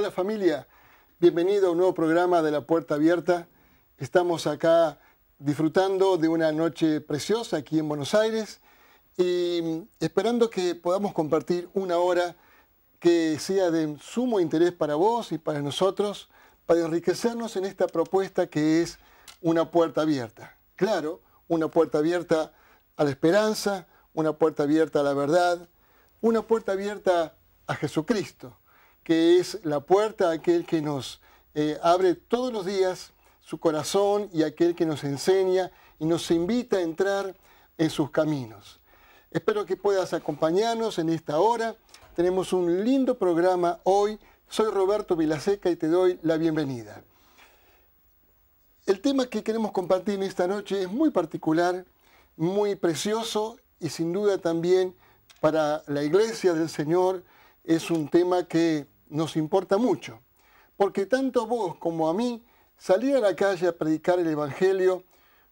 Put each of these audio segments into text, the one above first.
Hola familia, bienvenido a un nuevo programa de La Puerta Abierta. Estamos acá disfrutando de una noche preciosa aquí en Buenos Aires y esperando que podamos compartir una hora que sea de sumo interés para vos y para nosotros, para enriquecernos en esta propuesta que es una puerta abierta. Claro, una puerta abierta a la esperanza, una puerta abierta a la verdad, una puerta abierta a Jesucristo, que es la puerta, aquel que nos eh, abre todos los días su corazón y aquel que nos enseña y nos invita a entrar en sus caminos. Espero que puedas acompañarnos en esta hora. Tenemos un lindo programa hoy. Soy Roberto Vilaseca y te doy la bienvenida. El tema que queremos compartir esta noche es muy particular, muy precioso y sin duda también para la Iglesia del Señor es un tema que nos importa mucho, porque tanto vos como a mí, salir a la calle a predicar el Evangelio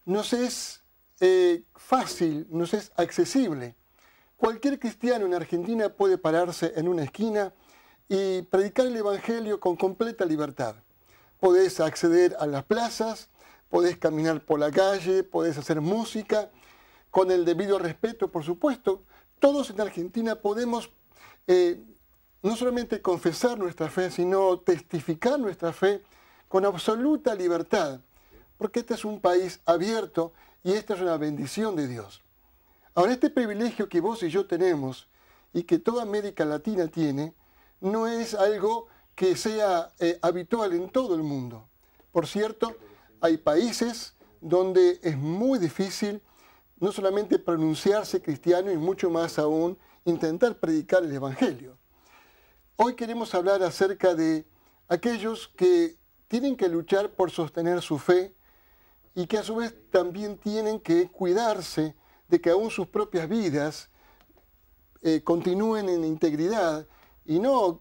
nos es eh, fácil, nos es accesible. Cualquier cristiano en Argentina puede pararse en una esquina y predicar el Evangelio con completa libertad. Podés acceder a las plazas, podés caminar por la calle, podés hacer música, con el debido respeto, por supuesto. Todos en Argentina podemos eh, no solamente confesar nuestra fe, sino testificar nuestra fe con absoluta libertad, porque este es un país abierto y esta es una bendición de Dios. Ahora, este privilegio que vos y yo tenemos y que toda América Latina tiene, no es algo que sea eh, habitual en todo el mundo. Por cierto, hay países donde es muy difícil no solamente pronunciarse cristiano y mucho más aún intentar predicar el Evangelio. Hoy queremos hablar acerca de aquellos que tienen que luchar por sostener su fe y que a su vez también tienen que cuidarse de que aún sus propias vidas eh, continúen en integridad y no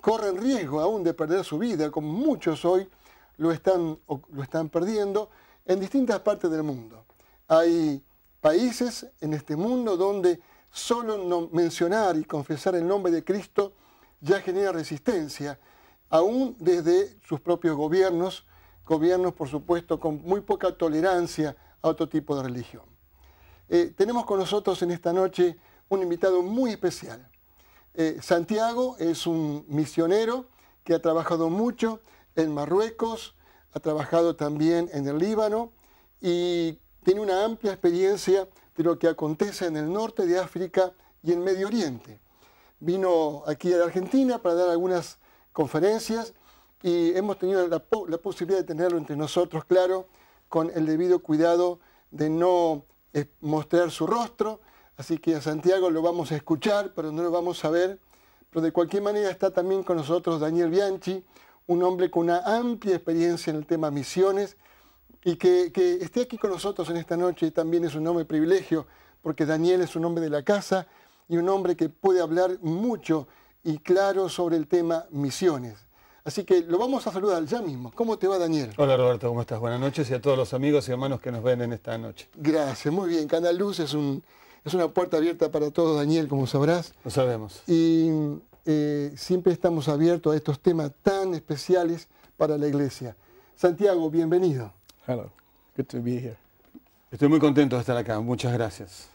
corren riesgo aún de perder su vida, como muchos hoy lo están, lo están perdiendo en distintas partes del mundo. Hay países en este mundo donde solo mencionar y confesar el nombre de Cristo ya genera resistencia, aún desde sus propios gobiernos, gobiernos por supuesto con muy poca tolerancia a otro tipo de religión. Eh, tenemos con nosotros en esta noche un invitado muy especial. Eh, Santiago es un misionero que ha trabajado mucho en Marruecos, ha trabajado también en el Líbano y tiene una amplia experiencia de lo que acontece en el norte de África y en Medio Oriente vino aquí a la Argentina para dar algunas conferencias y hemos tenido la, posibilidad de tenerlo entre nosotros, claro, con el debido cuidado de no eh, mostrar su rostro. Así que a Santiago lo vamos a escuchar, pero no lo vamos a ver. Pero de cualquier manera está también con nosotros Daniel Bianchi, un hombre con una amplia experiencia en el tema misiones y que, esté aquí con nosotros en esta noche también es un enorme privilegio, porque Daniel es un hombre de la casa y un hombre que puede hablar mucho y claro sobre el tema misiones. Así que lo vamos a saludar ya mismo. ¿Cómo te va, Daniel? Hola, Roberto, ¿cómo estás? Buenas noches y a todos los amigos y hermanos que nos ven en esta noche. Gracias, muy bien. Canal Luz es, es una puerta abierta para todos, Daniel, como sabrás. Lo sabemos. Y eh, siempre estamos abiertos a estos temas tan especiales para la iglesia. Santiago, bienvenido. Hola. good to be here. Estoy muy contento de estar acá, muchas gracias.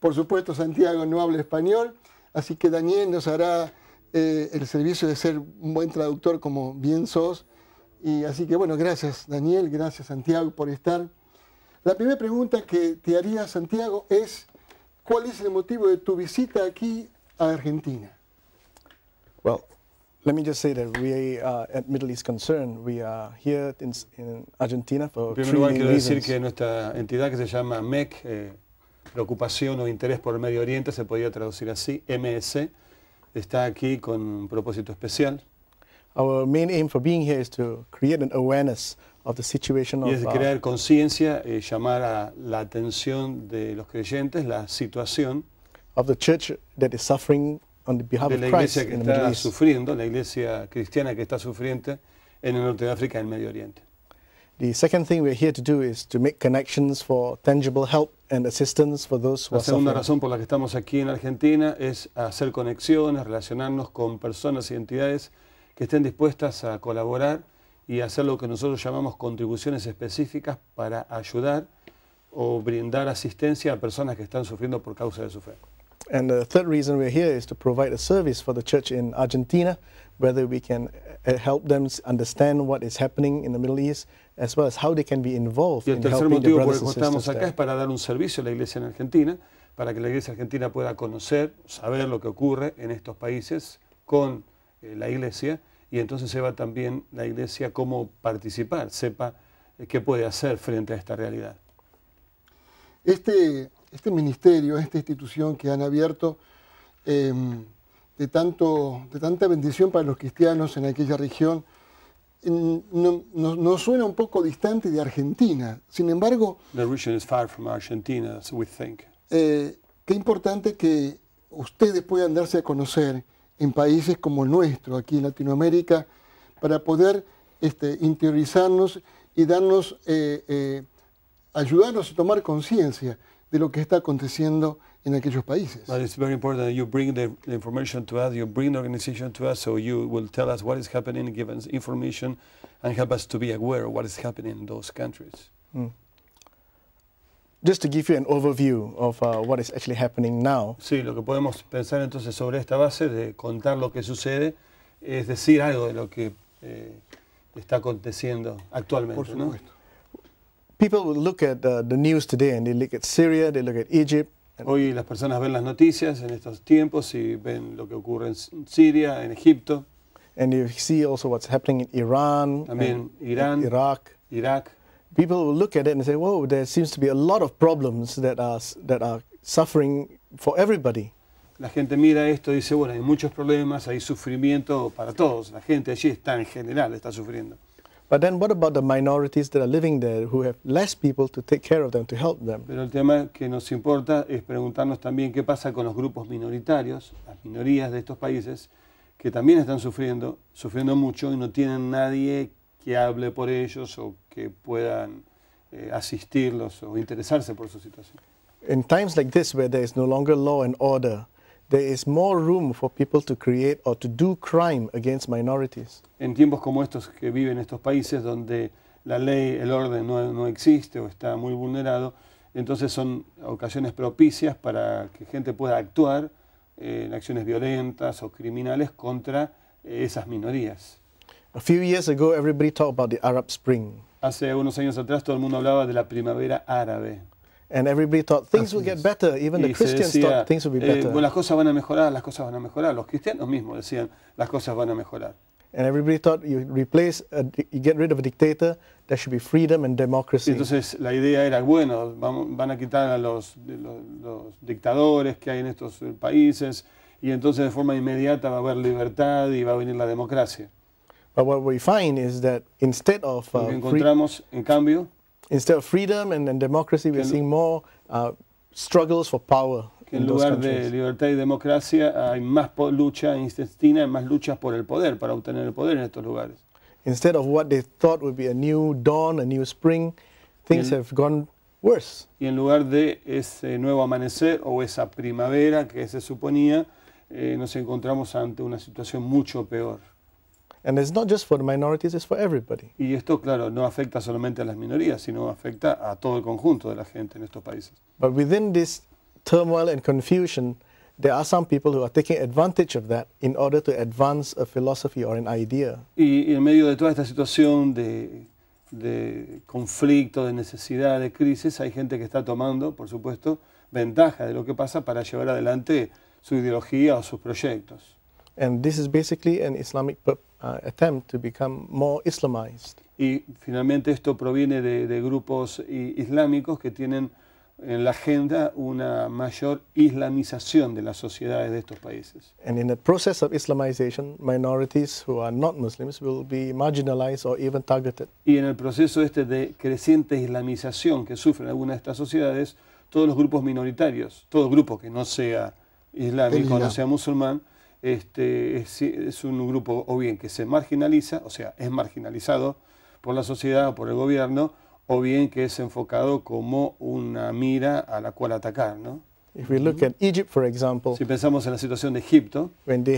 Por supuesto, Santiago no habla español, así que Daniel nos hará eh, el servicio de ser un buen traductor como bien sos. Y así que bueno, gracias Daniel, gracias Santiago por estar. La primera pregunta que te haría Santiago es, ¿cuál es el motivo de tu visita aquí a Argentina? Well, let me just say that we uh, at Middle East Concern. We are here in, Argentina for en primer lugar, quiero decir que nuestra entidad que se llama MEC, eh, preocupación o interés por el Medio Oriente, se podía traducir así, MS, está aquí con un propósito especial. Our main aim for being here is to create an awareness of the situation y es uh, crear conciencia y eh, llamar a la atención de los creyentes la situación of the church that is suffering on the behalf of de la iglesia que está sufriendo, la iglesia cristiana que está sufriendo en el norte de África y el Medio Oriente. The second thing we're here to do is to make connections for tangible help and assistance for those la segunda razón por la que estamos aquí en Argentina es hacer conexiones, relacionarnos con personas y entidades que estén dispuestas a colaborar y hacer lo que nosotros llamamos contribuciones específicas para ayudar o brindar asistencia a personas que están sufriendo por causa de su fe. And the third reason we're here is to provide a service for the church in Argentina, whether we can eh, help them understand what is happening in the Middle East y el tercer motivo por el que estamos acá es para dar un servicio a la iglesia en Argentina, para que la iglesia argentina pueda conocer, saber lo que ocurre en estos países con eh, la iglesia y entonces sepa también la iglesia cómo participar, sepa eh, qué puede hacer frente a esta realidad. Este, este ministerio, esta institución que han abierto, em, de, tanto, de tanta bendición para los cristianos en aquella región, nos suena un poco distante de Argentina. Sin embargo, eh, qué importante que ustedes puedan darse a conocer en países como el nuestro, aquí en Latinoamérica, para poder este, interiorizarnos y darnos, eh, eh, ayudarnos a tomar conciencia de lo que está aconteciendo en aquellos países. But it's very important that you bring the information to us, you bring the organization to us, so you will tell us what is happening, give us information, and help us to be aware of what is happening in those countries. Mm. Just to give you an overview of uh, what is actually happening now. Sí, lo que podemos pensar entonces sobre esta base de contar lo que sucede, es decir algo de lo que eh, está aconteciendo actualmente. Por supuesto. ¿no? People will look at uh, the news today and they look at Syria, they look at Egypt, Hoy las personas ven las noticias en estos tiempos y ven lo que ocurre en Siria, en Egipto. And you see also what's happening in Iran, También Irán, Irak. People look at it and say, there seems to be a lot of problems that are that are suffering for everybody." La gente mira esto y dice, bueno, hay muchos problemas, hay sufrimiento para todos. La gente allí está en general, está sufriendo. But then what about the minorities that are living there who have less people to take care of them, to help them? Pero el tema que nos importa es preguntarnos también qué pasa con los grupos minoritarios, las minorías de estos países que también están sufriendo, sufriendo mucho y no tienen nadie que hable por ellos o que puedan eh, asistirlos o interesarse por su situación. In times like this where there is no longer law and order, room for people to do crime En tiempos como estos que viven estos países donde la ley, el orden no, no existe o está muy vulnerado, entonces son ocasiones propicias para que gente pueda actuar eh, en acciones violentas o criminales contra eh, esas minorías. A few years ago everybody talked about the Arab Spring. Hace unos años atrás todo el mundo hablaba de la primavera árabe. And everybody thought things would get better, even the Christians thought things would be eh, better. Eh, las cosas van a mejorar, las cosas van a mejorar. Los cristianos mismos decían, las cosas van a mejorar. And everybody thought you replace, you get rid of a dictator, there should be freedom and democracy. Entonces la idea era, bueno, van, van a quitar a los, los, los, dictadores que hay en estos eh, países y entonces de forma inmediata va a haber libertad y va a venir la democracia. But what we find is that instead of uh, encontramos en cambio instead of freedom and, and democracy, we are seeing more uh, struggles for power. en lugar de libertad y democracia hay más lucha intestina, más luchas por el poder, para obtener el poder en estos lugares. Instead of what they thought would be a new dawn, a new spring, things have gone worse. Y en lugar de ese nuevo amanecer o esa primavera que se suponía, eh, nos encontramos ante una situación mucho peor. And it's not just for minorities, it's for everybody. Y esto, claro, no afecta solamente a las minorías, sino afecta a todo el conjunto de la gente en estos países. But within this turmoil and confusion, there are some people who are taking advantage of that in order to advance a philosophy or an idea. Y, en medio de toda esta situación de, de conflicto, de necesidad, de crisis, hay gente que está tomando, por supuesto, ventaja de lo que pasa para llevar adelante su ideología o sus proyectos. And this is basically an Islamic Uh, attempt to become more Islamized. Y finalmente esto proviene de, grupos islámicos que tienen en la agenda una mayor islamización de las sociedades de estos países. And in the process of Islamization, minorities who are not Muslims will be marginalized or even targeted. Y en el proceso este de creciente islamización que sufren algunas de estas sociedades, todos los grupos minoritarios, todo grupo que no sea islámico, no sea musulmán, este, es, un grupo o bien que se marginaliza, o sea, es marginalizado por la sociedad o por el gobierno, o bien que es enfocado como una mira a la cual atacar, ¿no? If si pensamos en la situación de Egipto, when la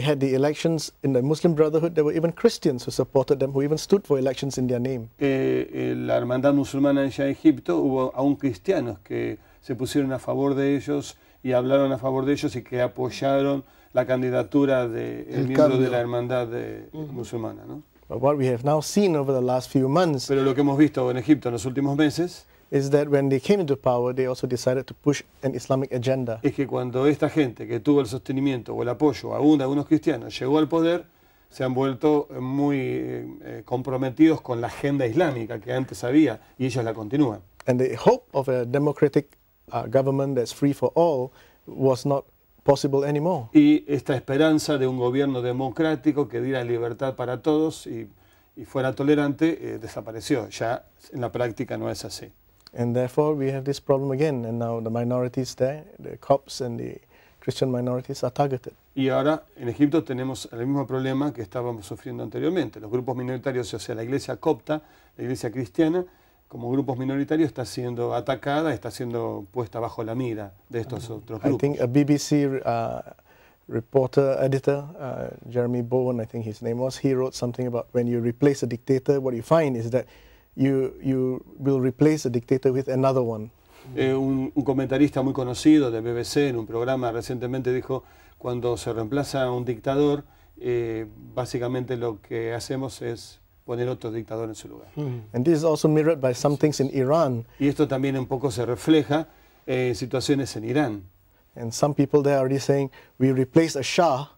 hermandad musulmana allá en Egipto hubo aún cristianos que se pusieron a favor de ellos y hablaron a favor de ellos y que apoyaron la candidatura del de miembro de la hermandad musulmana. ¿no? Pero lo que hemos visto en Egipto en los últimos meses es que cuando esta gente que tuvo el sostenimiento o el apoyo aún de algunos cristianos llegó al poder, se han vuelto muy eh, eh, comprometidos con la agenda islámica que antes había y ellos la continúan. And the hope of a democratic uh, government that's free for all was not y esta esperanza de un gobierno democrático que diera libertad para todos y, fuera tolerante eh, desapareció. Ya en la práctica no es así. Y ahora en Egipto tenemos el mismo problema que estábamos sufriendo anteriormente. Los grupos minoritarios, o sea, la iglesia copta, la iglesia cristiana, como grupos minoritarios está siendo atacada, está siendo puesta bajo la mira de estos uh, otros grupos. I think a BBC uh, reporter editor uh, Jeremy Bowen, I think his name was, he wrote something about when you replace a dictator, what you find is that you you will replace a dictator with another one. Eh, un, un, comentarista muy conocido de BBC en un programa recientemente dijo, cuando se reemplaza a un dictador, eh, básicamente lo que hacemos es poner otro dictador en su lugar. Y esto también un poco se refleja eh, en situaciones en Irán. And some people there are we a shah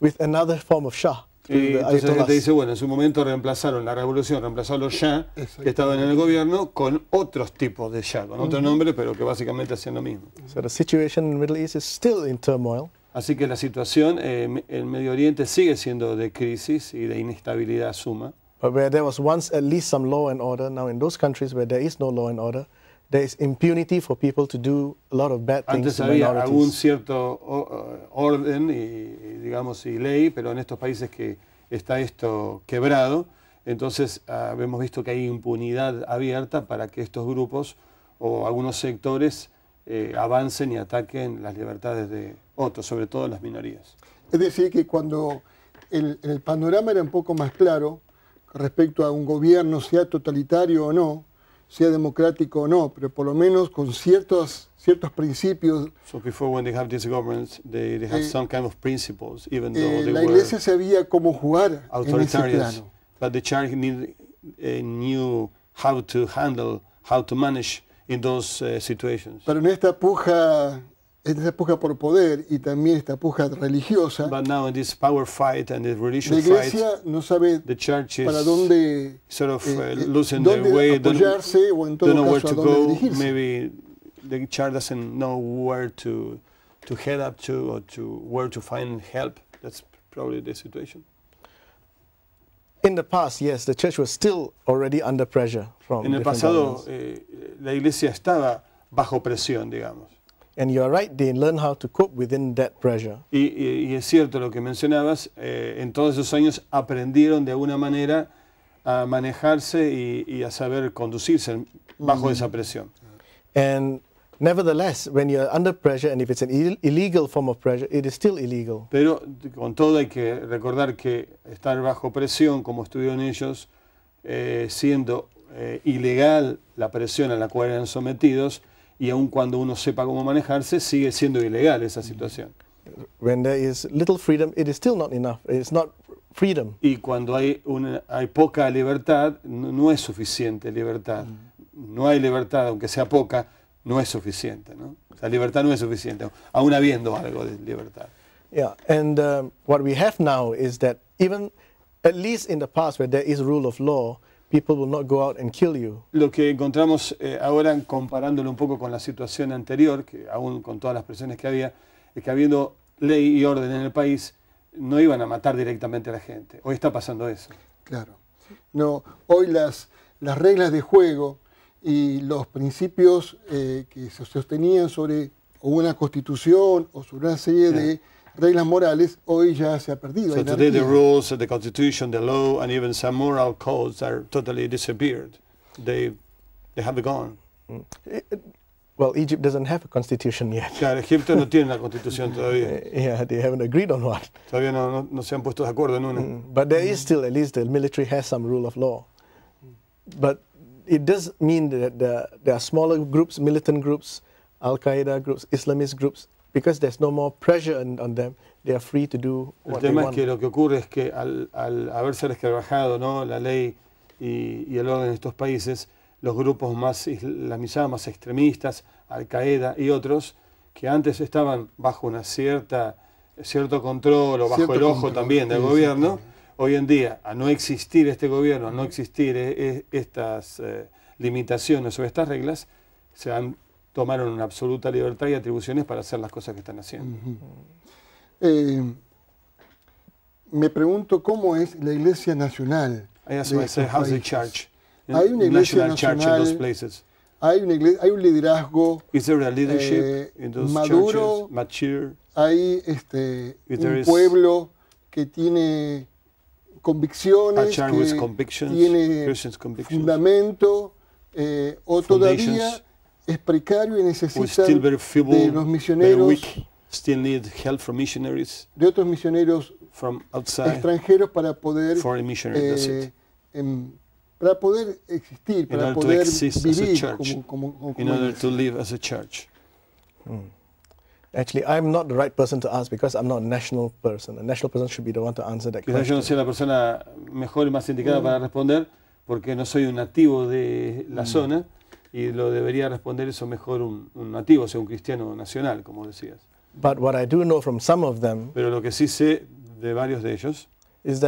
with another form of shah. Y entonces la dice, bueno, en su momento reemplazaron la revolución, reemplazaron los Shah, que estaban en el gobierno, con otros tipos de Shah, con otro hmm. nombre, pero que básicamente hacían lo mismo. Así que la situación eh, en el Medio Oriente sigue siendo de crisis y de inestabilidad suma. But there was once at least some law and order, now in those countries no law and order, there is impunity for people to do a lot of bad Antes había algún cierto orden y, digamos, y ley, pero en estos países que está esto quebrado, entonces ah, hemos visto que hay impunidad abierta para que estos grupos o algunos sectores eh, avancen y ataquen las libertades de otros, sobre todo las minorías. Es decir, que cuando el, el panorama era un poco más claro, respecto a un gobierno, sea totalitario o no, sea democrático o no, pero por lo menos con ciertos, ciertos principios. So before when they have these governments, they, they have eh, some kind of principles, even though eh, they la iglesia were sabía cómo jugar en ese plano. But the church need, knew how to handle, how to manage in those uh, situations. Pero en esta puja esta puja por poder y también esta puja religiosa, But now in this power fight and the religious la iglesia no sabe para dónde, sort of, uh, losing dónde way, apoyarse o en todo caso to dónde dirigirse. Maybe the church doesn't know where to, to head up to or to where to find help. That's probably the situation. In the past, yes, the church was still already under pressure from En el pasado, eh, la iglesia estaba bajo presión, digamos. Y, es cierto lo que mencionabas, eh, en todos esos años aprendieron de alguna manera a manejarse y, a saber conducirse bajo mm-hmm. esa presión. Nevertheless, when under pressure and if it's an illegal form of pressure, it is still illegal. Pero con todo hay que recordar que estar bajo presión, como estuvieron ellos, eh, siendo eh, ilegal la presión a la cual eran sometidos, y aun cuando uno sepa cómo manejarse, sigue siendo ilegal esa situación. Y cuando hay, poca libertad, no, es suficiente libertad. Mm. No hay libertad, aunque sea poca, no es suficiente. ¿no? O libertad no es suficiente, aún habiendo algo de libertad. Yeah, and um, what we have now is that even, at least in the past there is rule of law, lo que encontramos eh, ahora, comparándolo un poco con la situación anterior, que aún con todas las presiones que había, es que habiendo ley y orden en el país, no iban a matar directamente a la gente. Hoy está pasando eso. Claro. No, hoy las, las reglas de juego y los principios eh, que se sostenían sobre una constitución o sobre una serie de... reglas morales hoy ya se ha perdido. So today the rules, the constitution, the law, and even some moral codes are totally disappeared. They, they have gone. Mm. Eh, eh, well, Egypt doesn't have a constitution yet. Claro, Egipto no tiene una constitución todavía. Eh, yeah, they haven't agreed on one. Todavía no, no, no se han puesto de acuerdo en una. Mm. But there mm. is still, at least the military has some rule of law. But it does mean that the, there are smaller groups, militant groups, Al-Qaeda groups, Islamist groups, because there's no more pressure on, on them, they are free to do what El tema es que lo que ocurre es que al, al haberse resquebrajado ¿no? la ley y, el orden de estos países, los grupos más islamizados, más extremistas, Al-Qaeda y otros, que antes estaban bajo una cierta cierto control o bajo el ojo también del gobierno, hoy en día, a no existir este gobierno, a no existir eh, eh, estas eh, limitaciones o estas reglas, se han tomaron una absoluta libertad y atribuciones para hacer las cosas que están haciendo. Eh, me pregunto cómo es la Iglesia Nacional. Hay una Iglesia Nacional. hay, iglesia, hay un liderazgo Is there a leadership eh, in those maduro, hay este, un pueblo que tiene convicciones, que tiene fundamento, eh, o todavía es precario y necesita de los misioneros, de otros misioneros from outside, extranjeros para poder, eh, em, para poder existir, para poder vivir como, como, hmm. Actually, I'm not the right person to ask because I'm not a national person. A national person should be the one to answer that question. yo no soy la persona mejor y más indicada mm. para responder porque no soy un nativo de la mm. zona y lo debería responder eso mejor un, nativo, o sea, un cristiano nacional, como decías. Pero lo que sí sé de varios de ellos es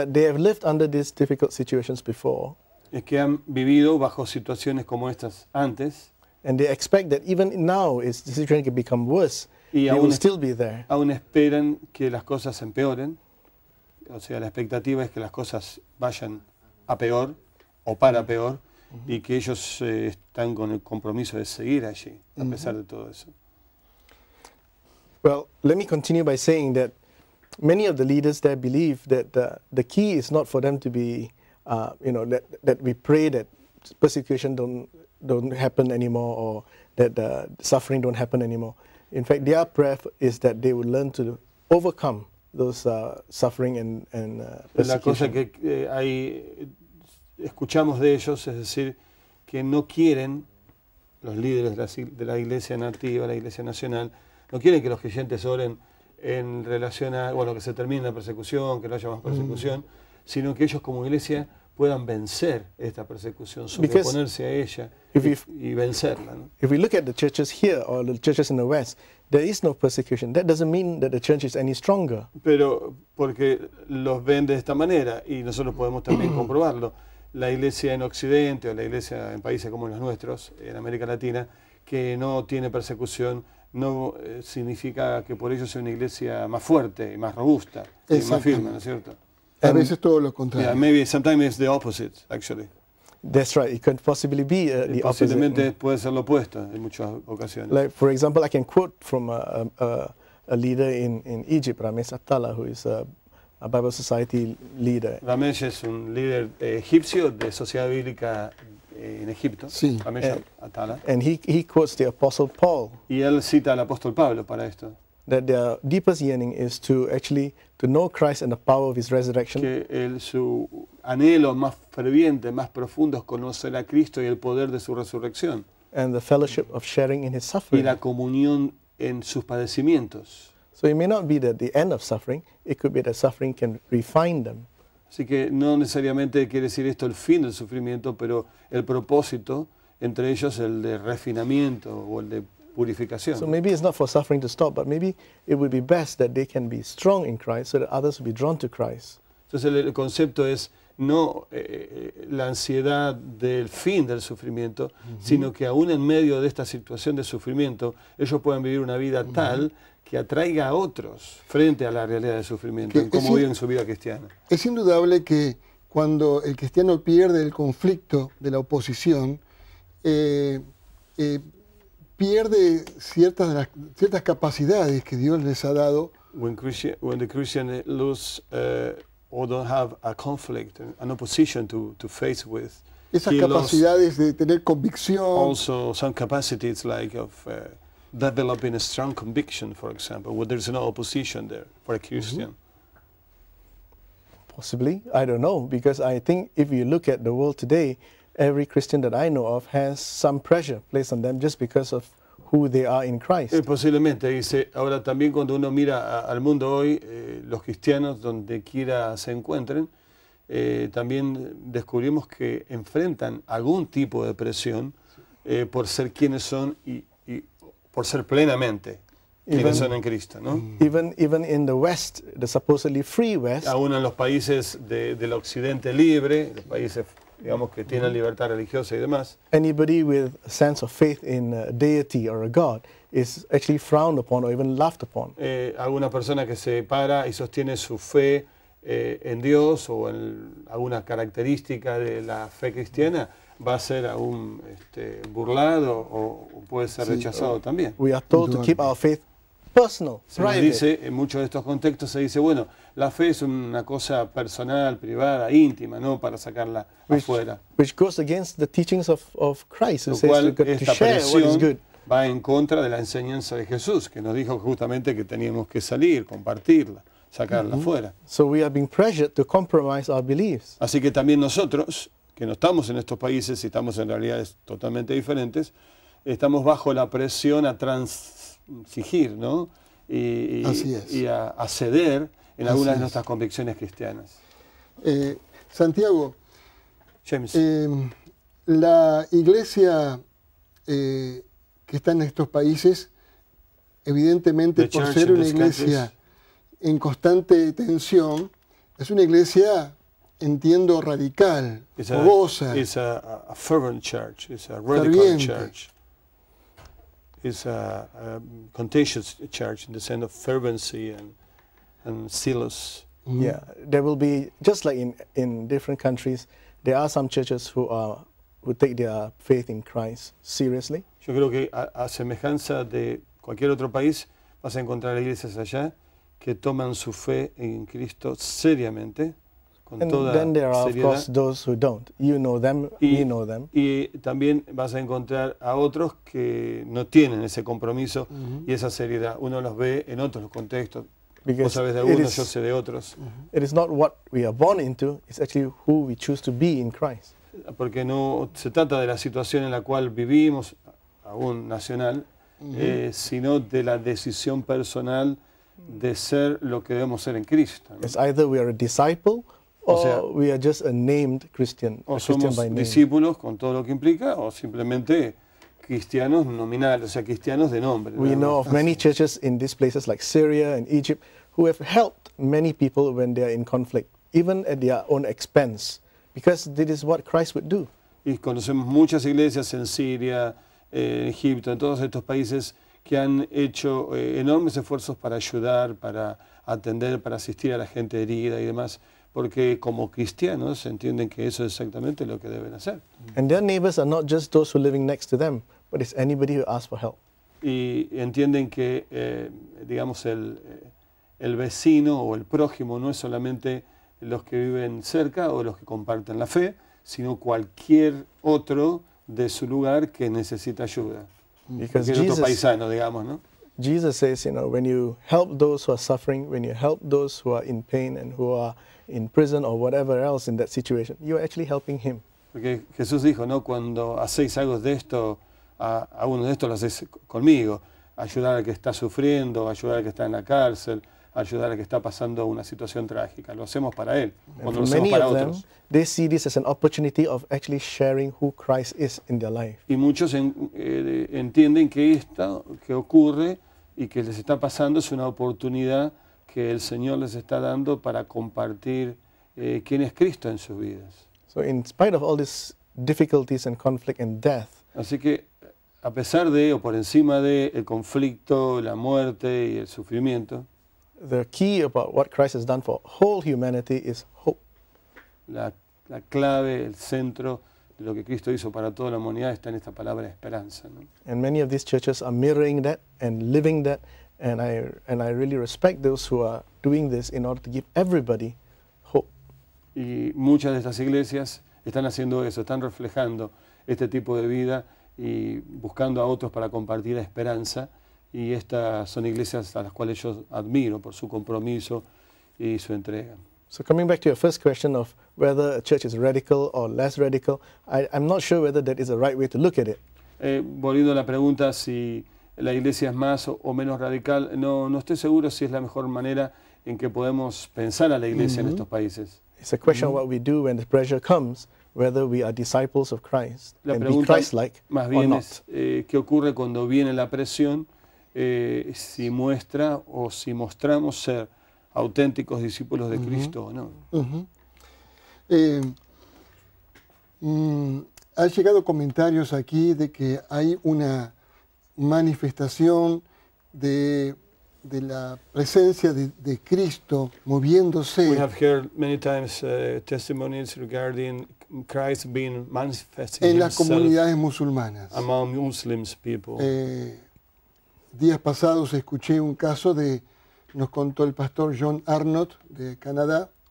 que han vivido bajo situaciones como estas antes y aún esperan que las cosas empeoren, o sea, la expectativa es que las cosas vayan a peor o para peor, -huh. y que ellos eh, están con el compromiso de seguir allí, a pesar de todo eso. Well, let me continue by saying that many of the leaders there believe that the, the key is not for them to be, uh, you know, that, that we pray that persecution don't, don't happen anymore or that uh, suffering don't happen anymore. In fact, their prayer is that they will learn to overcome those uh, suffering and, and uh, persecution. La cosa que eh, hay escuchamos de ellos, es decir, que no quieren, los líderes de la, Iglesia Nativa, la Iglesia Nacional, no quieren que los creyentes oren en relación a, bueno, que se termine la persecución, que no haya más mm. persecución, sino que ellos como iglesia puedan vencer esta persecución, sobreponerse a ella y, vencerla. ¿no? If we look at the churches here or the churches in the West, there is no persecution. That doesn't mean that the church is any stronger. Pero porque los ven de esta manera y nosotros podemos también comprobarlo la iglesia en Occidente o la iglesia en países como los nuestros, en América Latina, que no tiene persecución, no eh, significa que por ello sea una iglesia más fuerte y más robusta y más firme, ¿no es cierto? A veces todo lo contrario. Yeah, maybe sometimes it's the opposite, actually. That's right. It could possibly be uh, Posiblemente puede ser lo opuesto en muchas ocasiones. for example, I can quote from a, a, leader in, Egypt, Ramesh who is a a Bible Society leader. Ramesh es un líder eh, egipcio de sociedad bíblica eh, en Egipto. Sí. Ramesh and, eh, Atala. And he, he quotes the Apostle Paul. Y él cita al apóstol Pablo para esto. That their deepest yearning is to actually to know Christ and the power of his resurrection. Que el, su anhelo más ferviente, más profundo es conocer a Cristo y el poder de su resurrección. And the fellowship of sharing in his suffering. Y la comunión en sus padecimientos. So it may not be that the end of suffering, it could be that suffering can refine them. Así que no necesariamente quiere decir esto el fin del sufrimiento, pero el propósito, entre ellos el de refinamiento o el de purificación. So maybe it's not for suffering to stop, but maybe it would be best that they can be strong in Christ so that others will be drawn to Christ. Entonces el, el concepto es no eh, eh la ansiedad del fin del sufrimiento, mm -hmm. sino que aún en medio de esta situación de sufrimiento, ellos puedan vivir una vida mm -hmm. tal que atraiga a otros frente a la realidad del sufrimiento, en cómo en su vida cristiana. Es indudable que cuando el cristiano pierde el conflicto de la oposición, eh, eh, pierde ciertas, ciertas capacidades que Dios les ha dado. When, the Christian lose eh, or don't have a conflict, an opposition to, to face with, esas capacidades de tener convicción. Also some capacities like of eh, developing a strong conviction, for example, where there's no opposition there for a mm-hmm. Christian? Mm -hmm. Possibly. I don't know, because I think if you look at the world today, every Christian that I know of has some pressure placed on them just because of who they are in Christ. Eh, posiblemente, dice, ahora también cuando uno mira al mundo hoy, eh, los cristianos, donde quiera se encuentren, eh, también descubrimos que enfrentan algún tipo de presión eh, por ser quienes son y, por ser plenamente quienes son en Cristo, ¿no? Mm. Even, even in the West, the supposedly free West. Aún en los países de, del occidente libre, los países digamos que tienen mm. libertad religiosa y demás. Anybody with a sense of faith in a deity or a god is actually frowned upon or even laughed upon. Eh, alguna persona que se para y sostiene su fe eh, en Dios o en alguna característica de la fe cristiana va a ser aún este, burlado o, puede ser rechazado también. se dice, en muchos de estos contextos se dice, bueno, la fe es una cosa personal, privada, íntima, no para sacarla fuera afuera. Which goes against the teachings of, Christ, Lo cual, esta presión va en contra de la enseñanza de Jesús, que nos dijo justamente que teníamos que salir, compartirla, sacarla mm-hmm. fuera afuera. So we pressured to compromise our beliefs. Así que también nosotros que no estamos en estos países y estamos en realidades totalmente diferentes, estamos bajo la presión a transigir, ¿no? Y, a, ceder en algunas de nuestras convicciones cristianas. Eh, Santiago, James. Eh, la iglesia eh, que está en estos países, evidentemente por ser una iglesia en constante tensión, es una iglesia entiendo, radical, it's fogosa. A, fervent church, it's a radical church. It's a, a, contentious church in the sense of fervency and, and zealous. Mm Yeah, there will be, just like in, in different countries, there are some churches who, are, who take their faith in Christ seriously. Yo creo que a, a semejanza de cualquier otro país, vas a encontrar iglesias allá que toman su fe en Cristo seriamente. Con and toda then there are, seriedad. of course, those who don't. You know them, y, we know them. Y también vas a encontrar a otros que no tienen ese compromiso y esa seriedad. Uno los ve en otros contextos. Because Vos de algunos, is, yo sé de otros. It is not what we are born into, it's actually who we choose to be in Christ. Porque no se trata de la situación en la cual vivimos, aún nacional, eh, sino de la decisión personal de ser lo que debemos ser en Cristo. ¿no? It's either we are a disciple o, sea, we are just a named Christian. O a Christian somos by discípulos con todo lo que implica, o simplemente cristianos nominales, o sea, cristianos de nombre. We know of many churches in these places like Syria and Egypt who have helped many people when they are in conflict, even at their own expense, because this is what Christ would do. Y conocemos muchas iglesias en Siria, en Egipto, en todos estos países que han hecho eh, enormes esfuerzos para ayudar, para atender, para asistir a la gente herida y demás porque como cristianos entienden que eso es exactamente lo que deben hacer. And their neighbors are not just those who are living next to them, but it's anybody who asks for help. Y entienden que, eh, digamos, el, eh, el vecino o el prójimo no es solamente los que viven cerca o los que comparten la fe, sino cualquier otro de su lugar que necesita ayuda. Because cualquier Jesus, otro paisano, digamos, ¿no? Jesus says, you know, when you help those who are suffering, when you help those who are in pain and who are in prison or whatever else in that situation. actually helping him. Porque Jesús dijo, ¿no? Cuando hacéis algo de esto, a, uno de estos lo hacéis conmigo. Ayudar al que está sufriendo, ayudar al que está en la cárcel, ayudar al que está pasando una situación trágica. Lo hacemos para él, cuando lo hacemos para otros. an opportunity of actually sharing who Christ is in their Y muchos eh, entienden que esto que ocurre y que les está pasando es una oportunidad que el Señor les está dando para compartir eh, quién es Cristo en sus vidas. Así que a pesar de o por encima de el conflicto, la muerte y el sufrimiento. La, clave, el centro de lo que Cristo hizo para toda la humanidad está en esta palabra esperanza. ¿no? muchas many of these churches are mirroring that and living And I, and I really respect those who are doing this in order to give everybody hope. Y muchas de estas iglesias están haciendo eso, están reflejando este tipo de vida y buscando a otros para compartir la esperanza. Y estas son iglesias a las cuales yo admiro por su compromiso y su entrega. So coming back to your first question of whether a church is radical or less radical, I, am not sure whether that is the right way to look at it. Eh, volviendo a la pregunta si la iglesia es más o, menos radical. No, no estoy seguro si es la mejor manera en que podemos pensar a la iglesia en estos países. It's a question what we do when the pressure comes, whether we are disciples of la pregunta más bien es eh, qué ocurre cuando viene la presión, eh, si muestra o si mostramos ser auténticos discípulos de Cristo o no. Eh, mm, han llegado comentarios aquí de que hay una manifestación de, de la presencia de, Cristo moviéndose. en las comunidades musulmanas. Eh, días pasados escuché un caso de, nos contó el pastor John Arnott de Canadá. De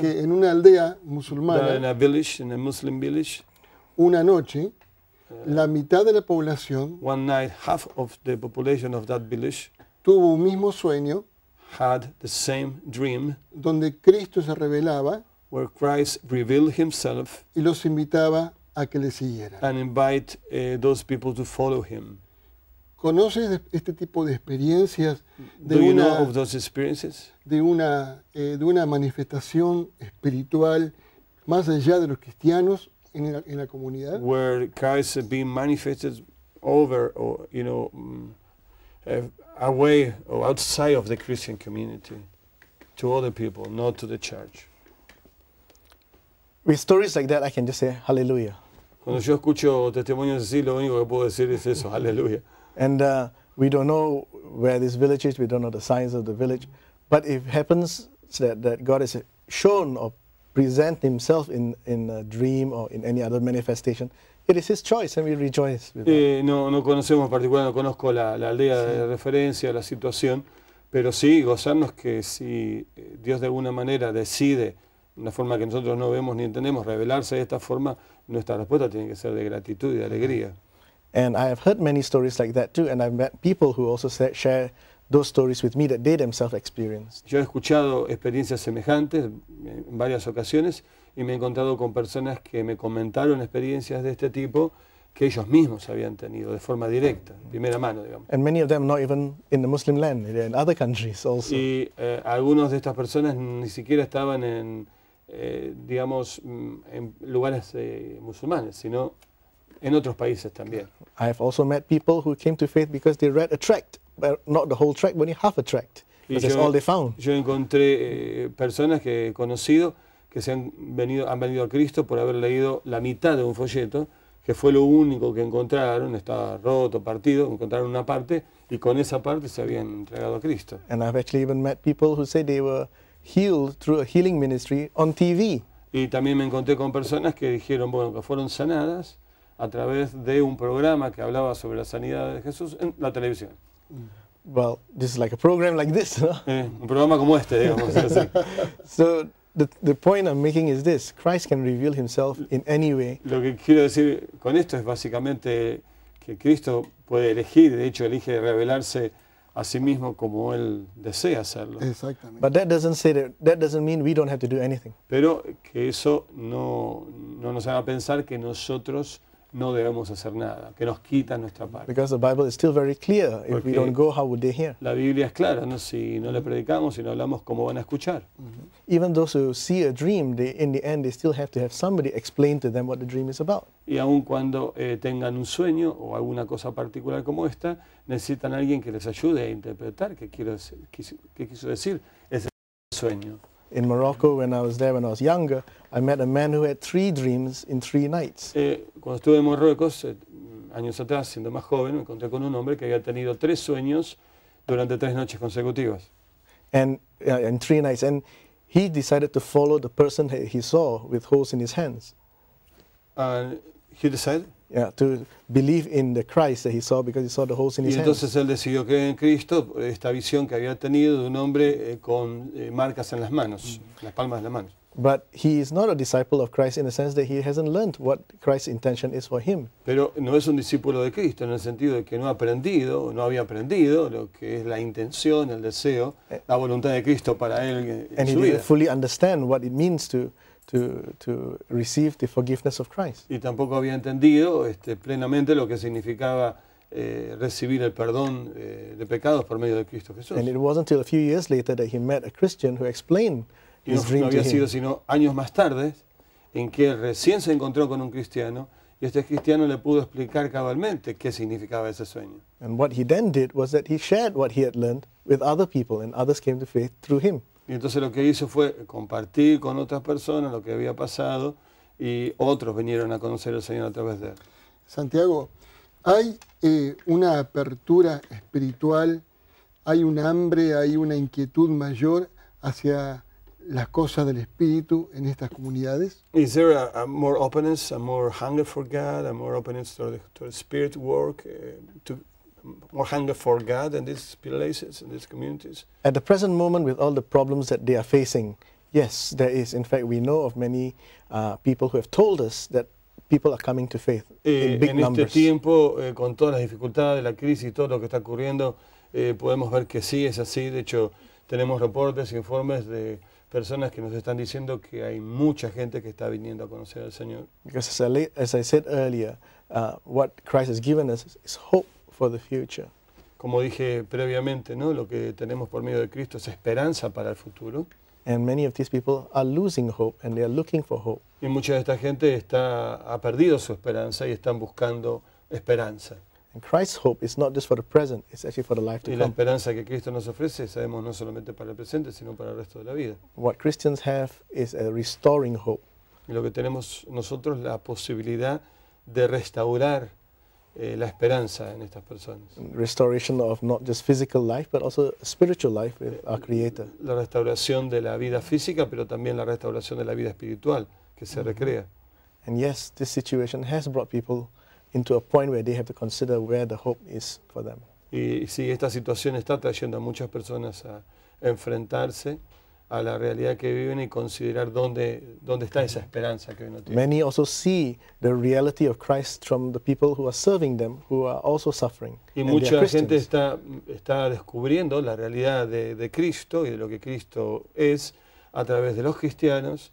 que en una aldea musulmana. village, una noche, eh. la mitad de la población One night, half of the population of that tuvo un mismo sueño had the same dream donde Cristo se revelaba Christ himself y los invitaba a que le siguieran. invite eh, to follow him. ¿Conoces este tipo de experiencias de de, una, eh, de una manifestación espiritual más allá de los cristianos in la, en la comunidad. Where Christ is being manifested over, or, you know, mm, eh, away or outside of the Christian community to other people, not to the church. With stories like that, I can just say hallelujah. Cuando yo escucho testimonios así, lo único que puedo decir es eso, aleluya. And uh, we don't know where this village is, we don't know the size of the village, but it happens that, that God has shown or present himself in, in a dream or in any other manifestation. It is his choice and we rejoice with eh, no, no conocemos en particular, no conozco la, la aldea de referencia, la situación, pero sí gozarnos que si eh, Dios de alguna manera decide, de una forma que nosotros no vemos ni entendemos, revelarse de esta forma, nuestra respuesta tiene que ser de gratitud y de alegría. And I have heard many stories like that too, and I've met people who also share stories with Yo he escuchado experiencias semejantes en varias ocasiones y me he encontrado con personas que me comentaron experiencias de este tipo que ellos mismos habían tenido de forma directa, de primera mano, digamos. Y algunos de estas personas ni siquiera estaban en, eh, digamos, mm, en lugares eh, musulmanes, sino en otros países también. I have also met people who came to faith because they read a yo, encontré eh, personas que he conocido que se han venido, han venido a Cristo por haber leído la mitad de un folleto, que fue lo único que encontraron, estaba roto, partido, encontraron una parte y con esa parte se habían entregado a Cristo. TV. Y también me encontré con personas que dijeron, bueno, que fueron sanadas a través de un programa que hablaba sobre la sanidad de Jesús en la televisión. Well, this is like a program like this. Eh, un programa como este, digamos. so the, the point I'm making is this: Christ can reveal Himself in any way. Lo que quiero decir con esto es básicamente que Cristo puede elegir, de hecho elige revelarse a sí mismo como él desea hacerlo. Exactamente. But that doesn't say that that doesn't mean we don't have to do anything. Pero que eso no no nos haga pensar que nosotros no debemos hacer nada, que nos quita nuestra parte. La Biblia es clara, ¿no? si no le predicamos, si no hablamos, ¿cómo van a escuchar? Mm-hmm. Even those who see a dream, in the end, they still have to have somebody explain to them what the dream is about. Y aun cuando eh, tengan un sueño o alguna cosa particular como esta, necesitan a alguien que les ayude a interpretar qué, qué quiso decir ese sueño. in Morocco when I was there when I was younger, I met a man who had three dreams in three nights. cuando estuve en Marruecos, eh, años atrás, siendo más joven, me encontré con un hombre que había tenido tres sueños durante tres noches consecutivas. And uh, in three nights, and he decided to follow the person he saw with holes in his hands. Uh, he decided. Yeah, to believe in the Christ that he saw because he saw the holes in his y entonces hands. él decidió creer en Cristo, esta visión que había tenido de un hombre eh, con eh, marcas en las manos, mm. en las palmas de las manos. But he is not a disciple of Christ in the sense that he hasn't learned what Christ's intention is for him. Pero no es un discípulo de Cristo en el sentido de que no ha aprendido, no había aprendido lo que es la intención, el deseo, eh. la voluntad de Cristo para él en and he didn't fully understand what it means to to, to receive the forgiveness of Christ. Y tampoco había entendido este, plenamente lo que significaba eh, recibir el perdón eh, de pecados por medio de Cristo Jesús. And it wasn't until a few years later that he met a Christian who explained his no, dream no había to sido him. sino años más tarde en que recién se encontró con un cristiano y este cristiano le pudo explicar cabalmente qué significaba ese sueño. And what he then did was that he shared what he had learned with other people and others came to faith through him. Y entonces lo que hizo fue compartir con otras personas lo que había pasado y otros vinieron a conocer al Señor a través de él. Santiago, hay eh, una apertura espiritual, hay un hambre, hay una inquietud mayor hacia las cosas del espíritu en estas comunidades? Is there a, hunger for God, a more openness spirit work, eh, more hunger for God in these places, in these communities? At the present moment, with all the problems that they are facing, yes, there is. In fact, we know of many uh, people who have told us that people are coming to faith eh, in big en este tiempo, eh, con todas las dificultades, la crisis y todo lo que está ocurriendo, eh, podemos ver que sí es así. De hecho, tenemos reportes, informes de personas que nos están diciendo que hay mucha gente que está viniendo a conocer al Señor. Because as I, said earlier, uh, what Christ has given us is hope the future. Como dije previamente, ¿no? lo que tenemos por medio de Cristo es esperanza para el futuro. many people losing hope looking for Y mucha de esta gente está, ha perdido su esperanza y están buscando esperanza. y la esperanza que Cristo nos ofrece, sabemos, no solamente para el presente, sino para el resto de la vida. What Christians have is a restoring hope. Y lo que tenemos nosotros la posibilidad de restaurar eh, la esperanza en estas personas. Restoration of not just physical life, but also spiritual life with our Creator. Eh, la restauración de la vida física, pero también la restauración de la vida espiritual que se mm -hmm. recrea. And yes, this situation has brought people into a point where they have to consider where the hope is for them. Y sí, esta situación está trayendo a muchas personas a enfrentarse a la realidad que viven y considerar dónde, está esa esperanza que hoy no Many also see the reality of Christ from the people who are serving them, who are also suffering. Y mucha gente está, está descubriendo la realidad de, Cristo y de lo que Cristo es a través de los cristianos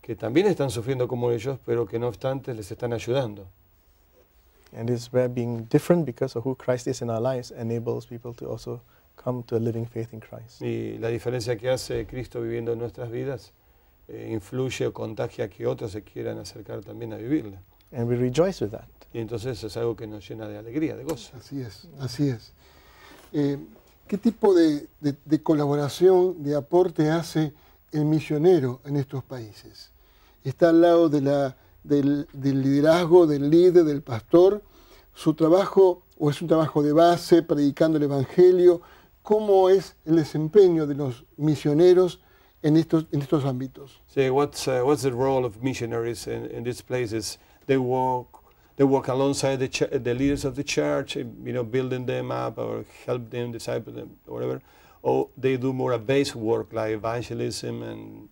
que también están sufriendo como ellos, pero que no obstante les están ayudando. And this where being different because of who Christ is in our lives enables people to also y la diferencia que hace Cristo viviendo en nuestras vidas eh, influye o contagia a que otros se quieran acercar también a vivirla. Y entonces es algo que nos llena de alegría, de gozo. Así es, así es. Eh, ¿Qué tipo de, de, de, colaboración, de aporte hace el misionero en estos países? Está al lado de la, del, del liderazgo, del líder, del pastor. Su trabajo o es un trabajo de base, predicando el Evangelio, cómo es el desempeño de los misioneros en estos, en estos ámbitos. Sí, what's, uh, what's the role of missionaries in, in these places? They work, they work alongside the, the leaders of the church, eh, you know, building them up or help them, disciple them, whatever. Or they do more a base work like evangelism and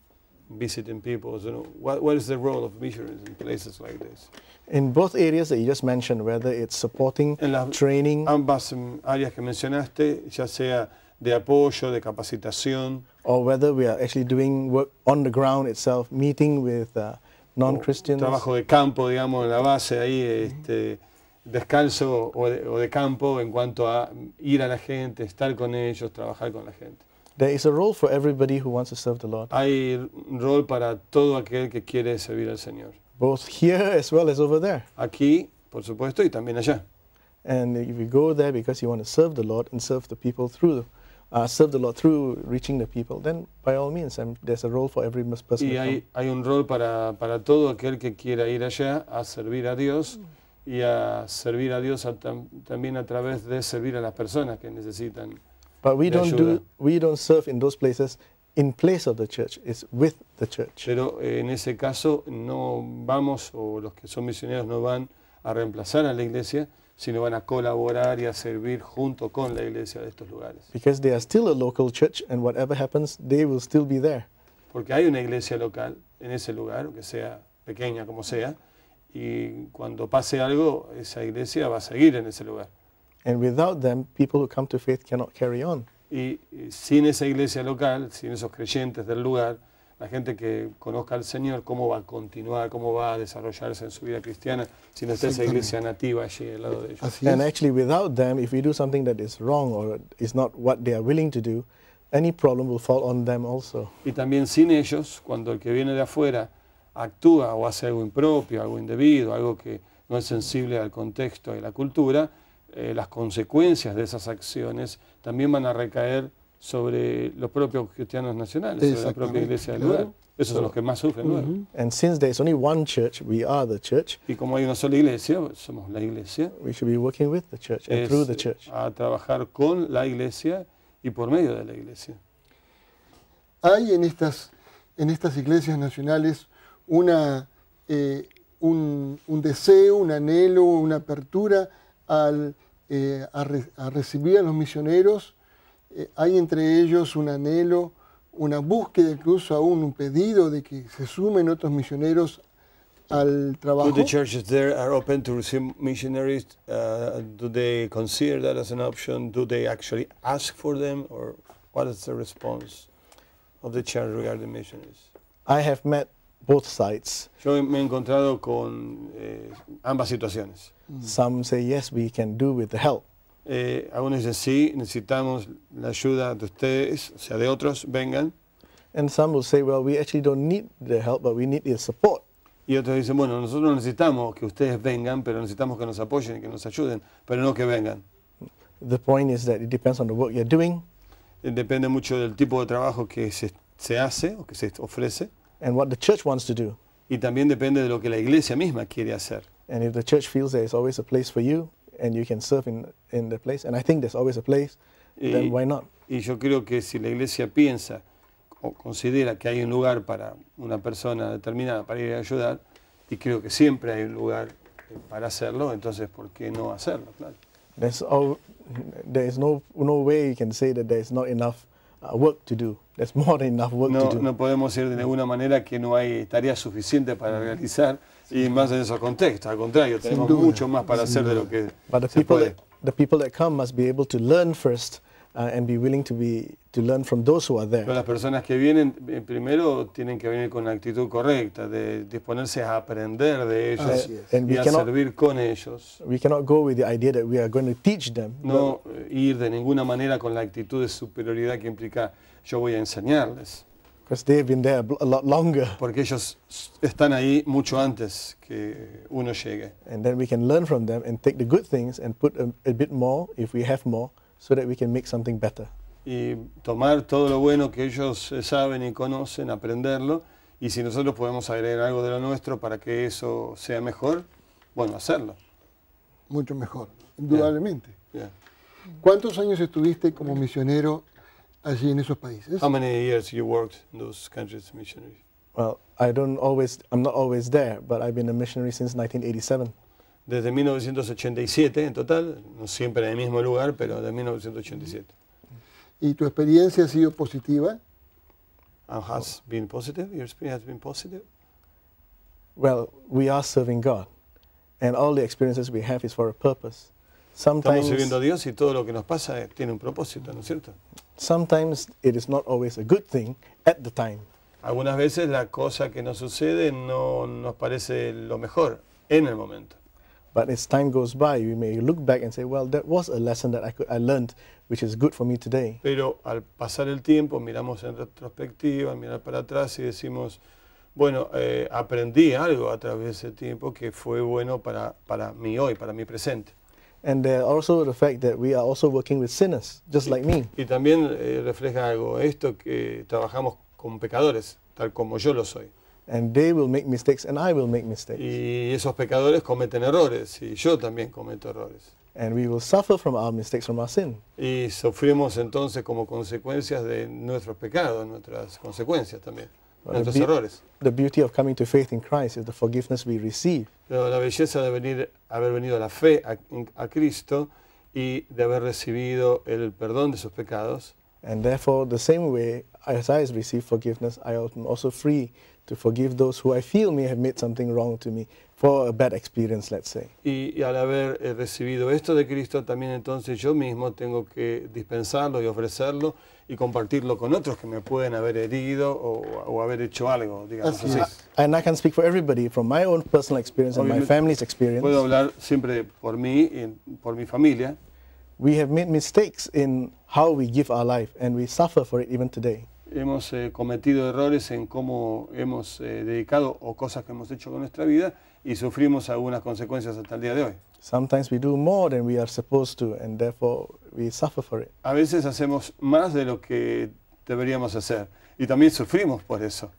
visiting people? You know, what, what is the role of missionaries in places like this? In both areas that you just mentioned, whether it's supporting, en training. Ambas áreas que mencionaste, ya sea de apoyo, de capacitación. Or whether we are actually doing work on the ground itself, meeting with uh, non-Christians. Trabajo de campo, digamos, en la base ahí, este, descalzo o de, o de campo en cuanto a ir a la gente, estar con ellos, trabajar con la gente. There is a role for everybody who wants to serve the Lord. Hay rol para todo aquel que quiere servir al Señor. Both here as well as over there. Aquí, por supuesto, y también allá. And if you go there because you want to serve the Lord and serve the people through, uh, serve the Lord through reaching the people, then by all means, there's a role for every person. Y hay, hay un rol para, para todo aquel que quiera ir allá a servir a Dios y a servir a Dios a tam, también a través de servir a las personas que necesitan. Pero en ese caso no vamos o los que son misioneros no van a reemplazar a la iglesia, sino van a colaborar y a servir junto con la iglesia de estos lugares. Because still a local church and whatever happens, they will still be there. Porque hay una iglesia local en ese lugar, que sea pequeña como sea, y cuando pase algo, esa iglesia va a seguir en ese lugar. Y sin esa iglesia local, sin esos creyentes del lugar, la gente que conozca al Señor, cómo va a continuar, cómo va a desarrollarse en su vida cristiana, sin no esa iglesia nativa allí al lado de ellos. Y también sin ellos, cuando el que viene de afuera actúa o hace algo impropio, algo indebido, algo que no es sensible al contexto y la cultura, eh, las consecuencias de esas acciones también van a recaer sobre los propios cristianos nacionales, sobre la propia iglesia del lugar. Esos son los que más sufren. only one church, we are the church. Y como hay una sola iglesia, somos la iglesia. We should be working with the church through the church. A trabajar con la iglesia y por medio de la iglesia. Hay en estas en estas iglesias nacionales una eh, un deseo, un anhelo, una apertura al eh, a, re, a, recibir a los misioneros, eh, hay entre ellos un anhelo, una búsqueda, incluso aún un pedido de que se sumen otros misioneros al trabajo. Do the churches there are open to receive missionaries? Uh, do they consider that as an option? Do they actually ask for them, or what is the response of the church regarding missionaries? I have met both sides. Yo me he encontrado con eh, ambas situaciones. Mm. Some say yes, we can do with the help. Eh, algunos dicen sí, necesitamos la ayuda de ustedes, o sea, de otros, vengan. And some will say, well, we actually don't need the help, but we need your support. Y otros dicen, bueno, nosotros necesitamos que ustedes vengan, pero necesitamos que nos apoyen que nos ayuden, pero no que vengan. The point is that it depends on the work you're doing. Eh, depende mucho del tipo de trabajo que se, se hace o que se ofrece and what the church wants to do. Y también depende de lo que la iglesia misma quiere hacer. And if the church feels there is always a place for you and you can serve in, in the place, and I think there's always a place, y, then why not? Y yo creo que si la iglesia piensa o considera que hay un lugar para una persona determinada para ir a ayudar, y creo que siempre hay un lugar para hacerlo, entonces ¿por qué no hacerlo? Claro. There's all, there is no, no way you can say that there is not enough uh, work to do. There's more than enough work no, to do. No podemos ir de ninguna manera que no hay tareas suficientes para mm. realizar y más en esos contextos. Al contrario, tenemos mucho más para hacer de lo que But the se people puede. That, the people that come must be able to learn first uh, and be willing to be to learn from those who are there. Pero las personas que vienen eh, primero tienen que venir con la actitud correcta, de disponerse a aprender de ellos y a cannot, servir con ellos. We cannot go with the idea that we are going to teach them. No ir de ninguna manera con la actitud de superioridad que implica yo voy a enseñarles. Because they've been there a lot longer. Porque ellos están ahí mucho antes que uno llegue. And then we can learn from them and take the good things and put a bit more if we have more so that we can make something better y tomar todo lo bueno que ellos eh, saben y conocen, aprenderlo, y si nosotros podemos agregar algo de lo nuestro para que eso sea mejor, bueno, hacerlo. Mucho mejor, indudablemente. ¿Cuántos años estuviste como misionero allí en esos países? How many years you worked in those countries missionary? Well, I don't always, I'm not always there, but I've been a missionary since 1987. Desde 1987 en total, no siempre en el mismo lugar, pero desde 1987. ¿Y tu experiencia ha sido positiva? Uh, has been positive. Your experience has been positive. Well, we are serving God, and all the experiences we have is for a purpose. Sometimes, Estamos sirviendo a Dios y todo lo que nos pasa eh, tiene un propósito, ¿no es cierto? Sometimes it is not always a good thing at the time. Algunas veces la cosa que nos sucede no nos parece lo mejor en el momento. But as time goes by, we may look back and say, well, that was a lesson that I, could, I learned, which is good for me today. Pero al pasar el tiempo, miramos en retrospectiva, mirar para atrás y decimos, bueno, eh, aprendí algo a través de ese tiempo que fue bueno para, para mí hoy, para mi presente. And there also the fact that we are also working with sinners, just y, like me. Y también eh, refleja algo, esto que trabajamos con pecadores, tal como yo lo soy and they will make mistakes and I will make mistakes. Y esos pecadores cometen errores y yo también cometo errores. And we will suffer from our mistakes, from our sin. Y sufrimos entonces como consecuencias de nuestros pecados, nuestras consecuencias también, well, nuestros the errores. The beauty of coming to faith in Christ is the forgiveness we receive. Pero la belleza de venir, haber venido a la fe a, a Cristo y de haber recibido el perdón de sus pecados. And therefore, the same way as I receive forgiveness, I am also free to forgive those who I feel may have made something wrong to me for a bad experience, let's say. Y, y al haber eh, recibido esto de Cristo, también entonces yo mismo tengo que dispensarlo y ofrecerlo y compartirlo con otros que me pueden haber herido o, o haber hecho algo, digamos así. así. And I can speak for everybody from my own personal experience Obviamente, and my family's experience. Puedo hablar siempre por mí y por mi familia. We have made mistakes in how we give our life and we suffer for it even today. hemos eh, cometido errores en cómo hemos eh, dedicado o cosas que hemos hecho con nuestra vida y sufrimos algunas consecuencias hasta el día de hoy. A veces hacemos más de lo que deberíamos hacer y también sufrimos por eso.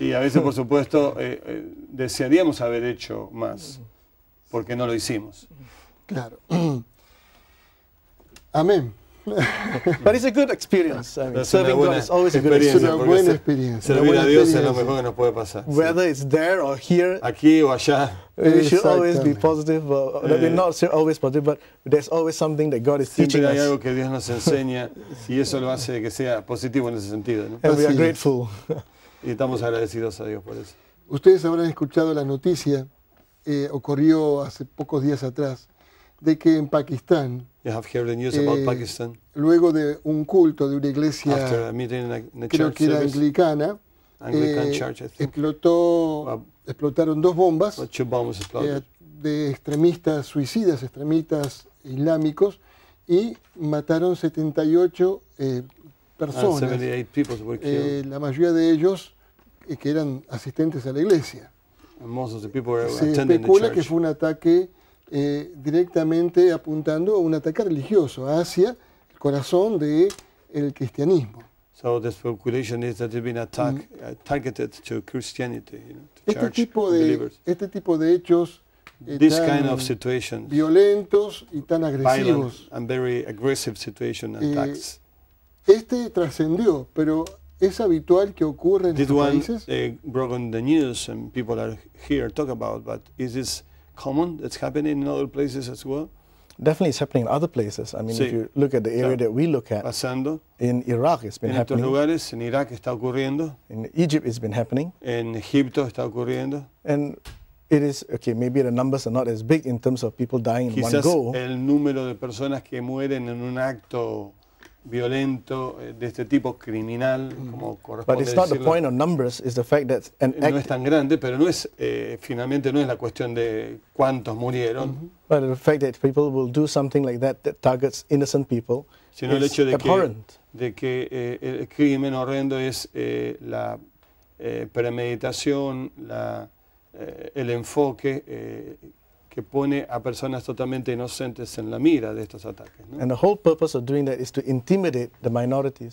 Y a veces por supuesto eh, desearíamos haber hecho más porque no lo hicimos. Claro. Amén. But it's a good experience. serving God is always a good experience. Es una buena experiencia. Servir a Dios es lo mejor que nos puede pasar. Whether sí. it's there or here. Aquí o allá. We should always be positive. but eh. We're not always positive, but there's always something that God is teaching us. hay algo que Dios nos enseña y eso lo hace que sea positivo en ese sentido. ¿no? And we are grateful. y estamos agradecidos a Dios por eso. Ustedes habrán escuchado la noticia, eh, ocurrió hace pocos días atrás, de que en Pakistán, eh, luego de un culto de una iglesia, creo que anglicana, eh, explotó, explotaron dos bombas eh, de extremistas suicidas, extremistas islámicos, y mataron 78 personas, la mayoría de ellos que eran asistentes a la iglesia. Se especula que fue un ataque eh, directamente apuntando a un ataque religioso hacia el corazón del de cristianismo. este, tipo de, este tipo de hechos eh, This tan kind of situations, violentos y tan agresivos. And very aggressive situation and eh, este trascendió, pero es habitual que ocurra en This one, países. Uh, eh, broken the news and people are here talk about, but is this common that's happening in other places as well? Definitely, it's happening in other places. I mean, sí. if you look at the area está that we look at, pasando. in Iraq, it's been en happening. En lugares, en Iraq, está ocurriendo. In Egypt, it's been happening. in Egipto está ocurriendo. And it is okay. Maybe the numbers are not as big in terms of people dying in one go. el número de personas que mueren en un acto violento eh, de este tipo criminal mm. como corresponde But it's not the point of numbers, it's the fact that an act no es tan grande pero no es eh, finalmente no es la cuestión de cuántos murieron mm -hmm. but the fact that people will do something like that that targets innocent people sino el hecho de abhorrent. que de que eh, el crimen horrendo es eh, la eh, premeditación la, eh, el enfoque que pone a personas totalmente inocentes en la mira de estos ataques.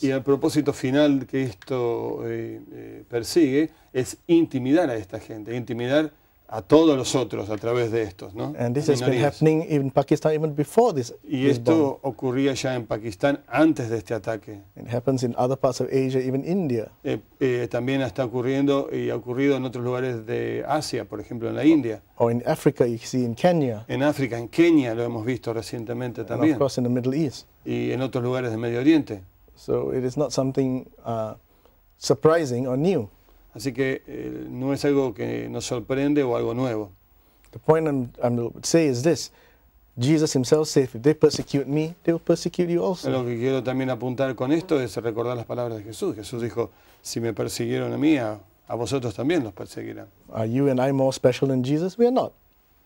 Y el propósito final que esto eh, eh, persigue es intimidar a esta gente, intimidar a todos los otros a través de estos, ¿no? And this happening Pakistan even before this, y esto ocurría ya en Pakistán antes de este ataque. It happens in other parts of Asia, even India. Eh, eh, también está ocurriendo y ha ocurrido en otros lugares de Asia, por ejemplo en la India. Or in Africa, you see in Kenya. En África, en Kenia lo hemos visto recientemente también. And in the Middle East. Y en otros lugares del Medio Oriente. So it is not something uh, surprising or new. Así que eh, no es algo que nos sorprende o algo nuevo. The point say is this. Jesus himself said, if they persecute me, they will persecute you also. Lo que quiero también apuntar con esto es recordar las palabras de Jesús. Jesús dijo, si me persiguieron a mí, a, vosotros también los perseguirán. Are you and I more special Jesus? We are not.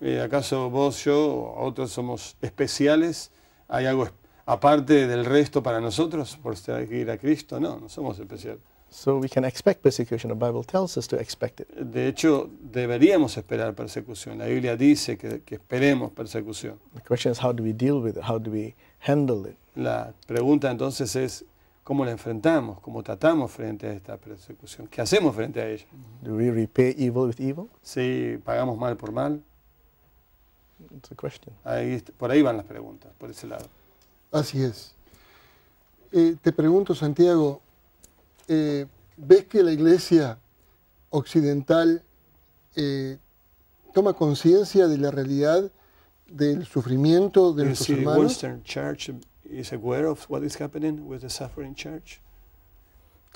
Eh, ¿Acaso vos, yo o otros somos especiales? ¿Hay algo aparte del resto para nosotros por ir a Cristo? No, no somos especiales. So we can expect persecution. The Bible tells us to expect it. De hecho, deberíamos esperar persecución. La Biblia dice que, esperemos persecución. The question is how do we deal with How do we handle it? La pregunta entonces es cómo la enfrentamos, cómo tratamos frente a esta persecución, qué hacemos frente a ella. Do we repay evil with evil? Si pagamos mal por mal. Ahí, por ahí van las preguntas, por ese lado. Así es. Eh, te pregunto, Santiago, eh, ves que la iglesia occidental eh, toma conciencia de la realidad del sufrimiento de los hermanos. Western Church is aware of what is happening with the suffering church.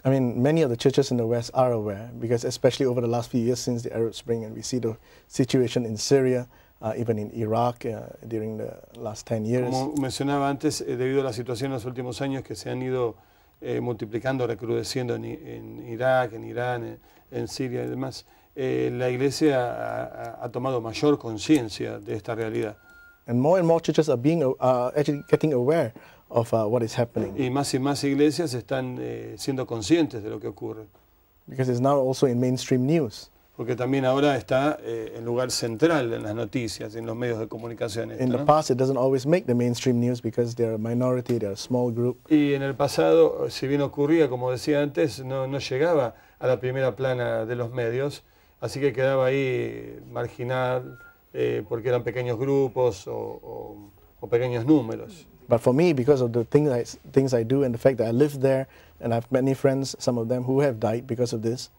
I mean, many of the churches in the West are aware because, especially over the last few years since the Arab Spring, and we see the situation in Syria, uh, even in Iraq uh, during the last 10 years. Como mencionaba antes, eh, debido a la situación en los últimos años que se han ido eh, multiplicando, recrudeciendo en, Irak, en Irán, en, Siria y demás, eh, la Iglesia ha, tomado mayor conciencia de esta realidad. And more and more churches are being, uh, actually getting aware of uh, what is happening. Y más y más iglesias están eh, siendo conscientes de lo que ocurre. Because it's now also in mainstream news porque también ahora está eh, en lugar central en las noticias, en los medios de comunicación. En In the ¿no? past, it doesn't always make the mainstream news because they're a minority, they're a small group. Y en el pasado, si bien ocurría, como decía antes, no, no llegaba a la primera plana de los medios, así que quedaba ahí marginal eh, porque eran pequeños grupos o, o, o pequeños números. But for me, because of the things I, things I do and the fact that I live there,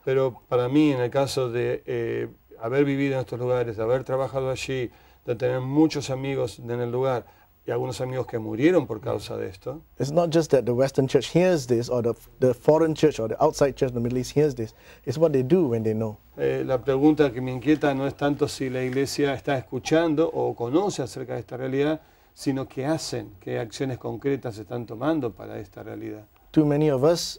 pero para mí, en el caso de eh, haber vivido en estos lugares, de haber trabajado allí, de tener muchos amigos en el lugar y algunos amigos que murieron por causa de esto. It's not just that the Western Church hears this, or the, the foreign church, or the outside church the Middle East hears this. It's what they do when they know. Eh, la pregunta que me inquieta no es tanto si la iglesia está escuchando o conoce acerca de esta realidad, sino qué hacen, qué acciones concretas están tomando para esta realidad. Muchos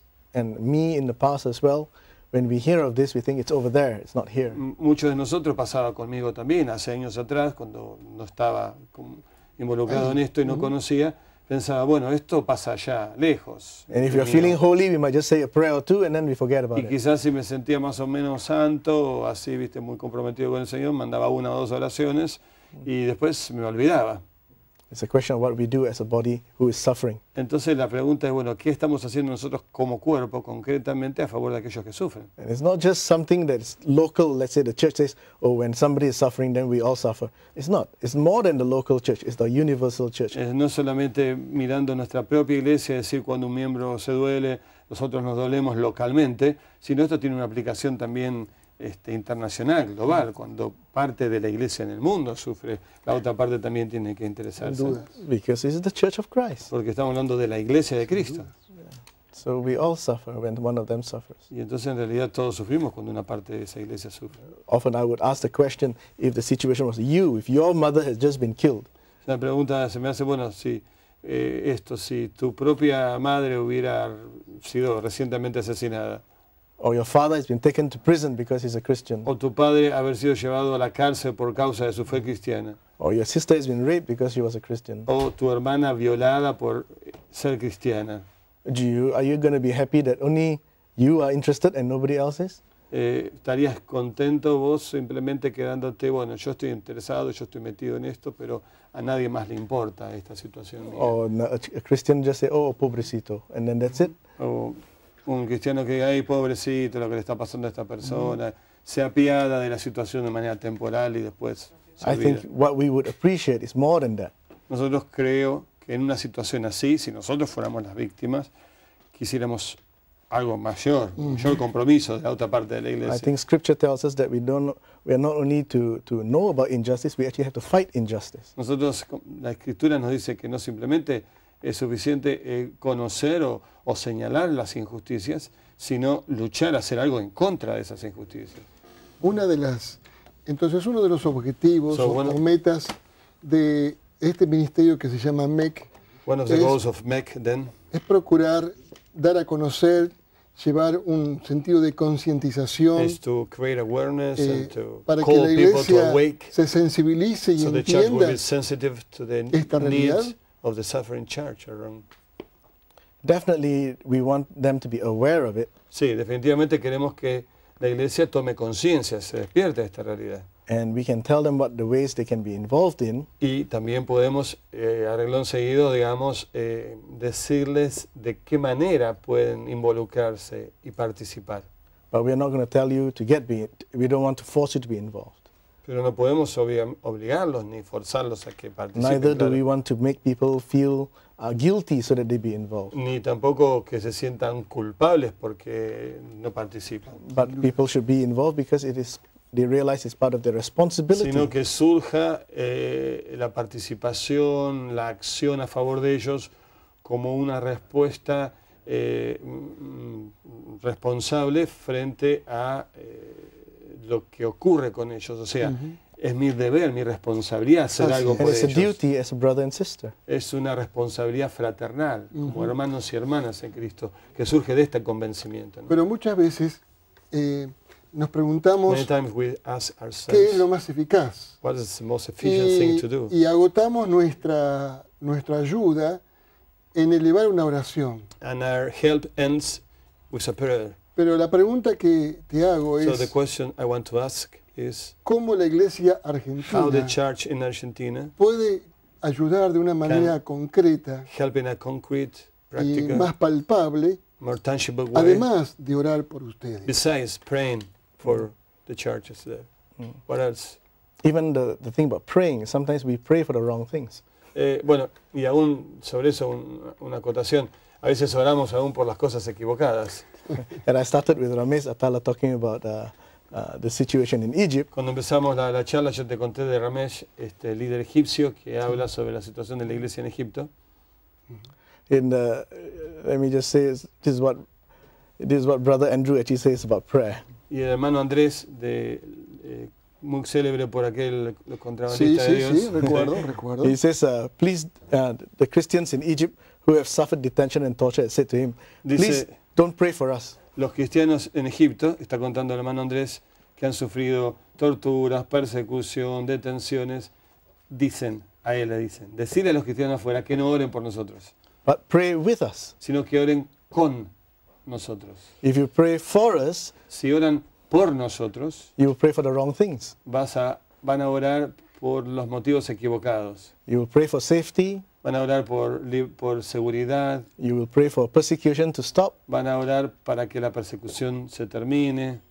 de nosotros pasaba conmigo también, hace años atrás, cuando no estaba involucrado en esto y no conocía, pensaba, bueno, esto pasa allá, lejos. y quizás si me sentía más o menos santo, o así, viste, muy comprometido con el Señor, mandaba una o dos oraciones y después me olvidaba. It's a question of what we do as a body who is suffering. Entonces la pregunta es bueno, ¿qué estamos haciendo nosotros como cuerpo concretamente a favor de aquellos que sufren? And it's not just something that's local, let's say the church says, oh when somebody is suffering then we all suffer. It's not. It's more than the local church, it's the universal church. Es no solamente mirando nuestra propia iglesia, decir, cuando un miembro se duele, nosotros nos dolemos localmente, sino esto tiene una aplicación también este, internacional, global, cuando parte de la iglesia en el mundo sufre, la otra parte también tiene que interesarse. the Church of Christ. Porque estamos hablando de la iglesia de Cristo. So we all suffer when one of them suffers. Y entonces en realidad todos sufrimos cuando una parte de esa iglesia sufre. Often I would ask question if the situation was you, if your mother has just been killed. La pregunta se me hace bueno si eh, esto si tu propia madre hubiera sido recientemente asesinada. Or your father has been taken to prison because he's a Christian. O tu padre haber sido llevado a la cárcel por causa de su fe cristiana. Or your sister has been raped because she was a Christian. O tu hermana violada por ser cristiana. Do you, are you going to be happy that only you are interested and nobody else is? Eh, ¿Estarías contento vos simplemente quedándote, bueno, yo estoy interesado, yo estoy metido en esto, pero a nadie más le importa esta situación? oh, Or a Christian just say, oh, pobrecito, and then that's it. Oh un cristiano que diga, ay, pobrecito, lo que le está pasando a esta persona, sea piada de la situación de manera temporal y después. I think what we would appreciate is more than that. Nosotros creo que en una situación así, si nosotros fuéramos las víctimas, quisiéramos algo mayor, mm. mayor compromiso de la otra parte de la iglesia. I think scripture tells us that we don't we are not only to to know about injustice, we actually have to fight injustice. Nosotros la escritura nos dice que no simplemente es suficiente eh, conocer o, señalar las injusticias, sino luchar, hacer algo en contra de esas injusticias. Una de las, entonces uno de los objetivos o, metas de este ministerio que se llama MEC, es, procurar dar a conocer llevar un sentido de concientización eh, para que la iglesia se sensibilice y entienda esta realidad of the suffering church around. Definitely we want them to be aware of it. Sí, definitivamente queremos que la iglesia tome conciencia, se despierte de esta realidad. And we can tell them what the ways they can be involved in. Y también podemos, eh, arreglón seguido, digamos, eh, decirles de qué manera pueden involucrarse y participar. But we're not going to tell you to get, we don't want to force you to be involved. Pero no podemos obligarlos ni forzarlos a que participen. Neither do we want to make people feel uh, guilty so that they be involved. Ni tampoco que se sientan culpables porque no participan. But people should be involved because it is they realize it's part of their responsibility. Sino que surja eh, la participación, la acción a favor de ellos como una respuesta eh, mm, mm, responsable frente a eh, lo que ocurre con ellos. O sea, es mi deber, mi responsabilidad hacer algo por es ellos. Duty as a brother and sister. Es una responsabilidad fraternal, como hermanos y hermanas en Cristo, que surge de este convencimiento. Pero muchas veces eh, nos preguntamos qué es lo más eficaz. y, agotamos nuestra, nuestra ayuda en elevar una oración. And our help ends with a prayer. Pero la pregunta que te hago es, ¿cómo la iglesia argentina puede ayudar de una manera concreta y más palpable, además de orar por ustedes? Mm. What else? Even the, the bueno, y aún sobre eso una acotación. A veces oramos aún por las cosas equivocadas. and I started with Ramesh Atala talking about uh, uh, the situation in Egypt. Cuando empezamos la, la, charla yo te conté de Ramesh, este líder egipcio que habla sobre la situación de la iglesia en Egipto. In uh, let me just say this is what this is what brother Andrew actually says about prayer. Y el hermano Andrés de eh, muy célebre por aquel contrabandista sí, de Dios. Sí, sí, recuerdo, recuerdo. He says, uh, please, uh, the Christians in Egypt who have suffered detention and torture said to him, Dice, please Los cristianos en Egipto, está contando el hermano Andrés, que han sufrido torturas, persecución, detenciones, dicen, a él le dicen, decirle a los cristianos afuera que no oren por nosotros. But pray with us. Sino que oren con nosotros. If you pray for us, si oran por nosotros, you pray for the wrong things. Vas a, van a orar por los motivos equivocados. You will pray for safety. Van a orar por, por seguridad. You will pray for persecution to stop. Van a orar para que la persecución se termine.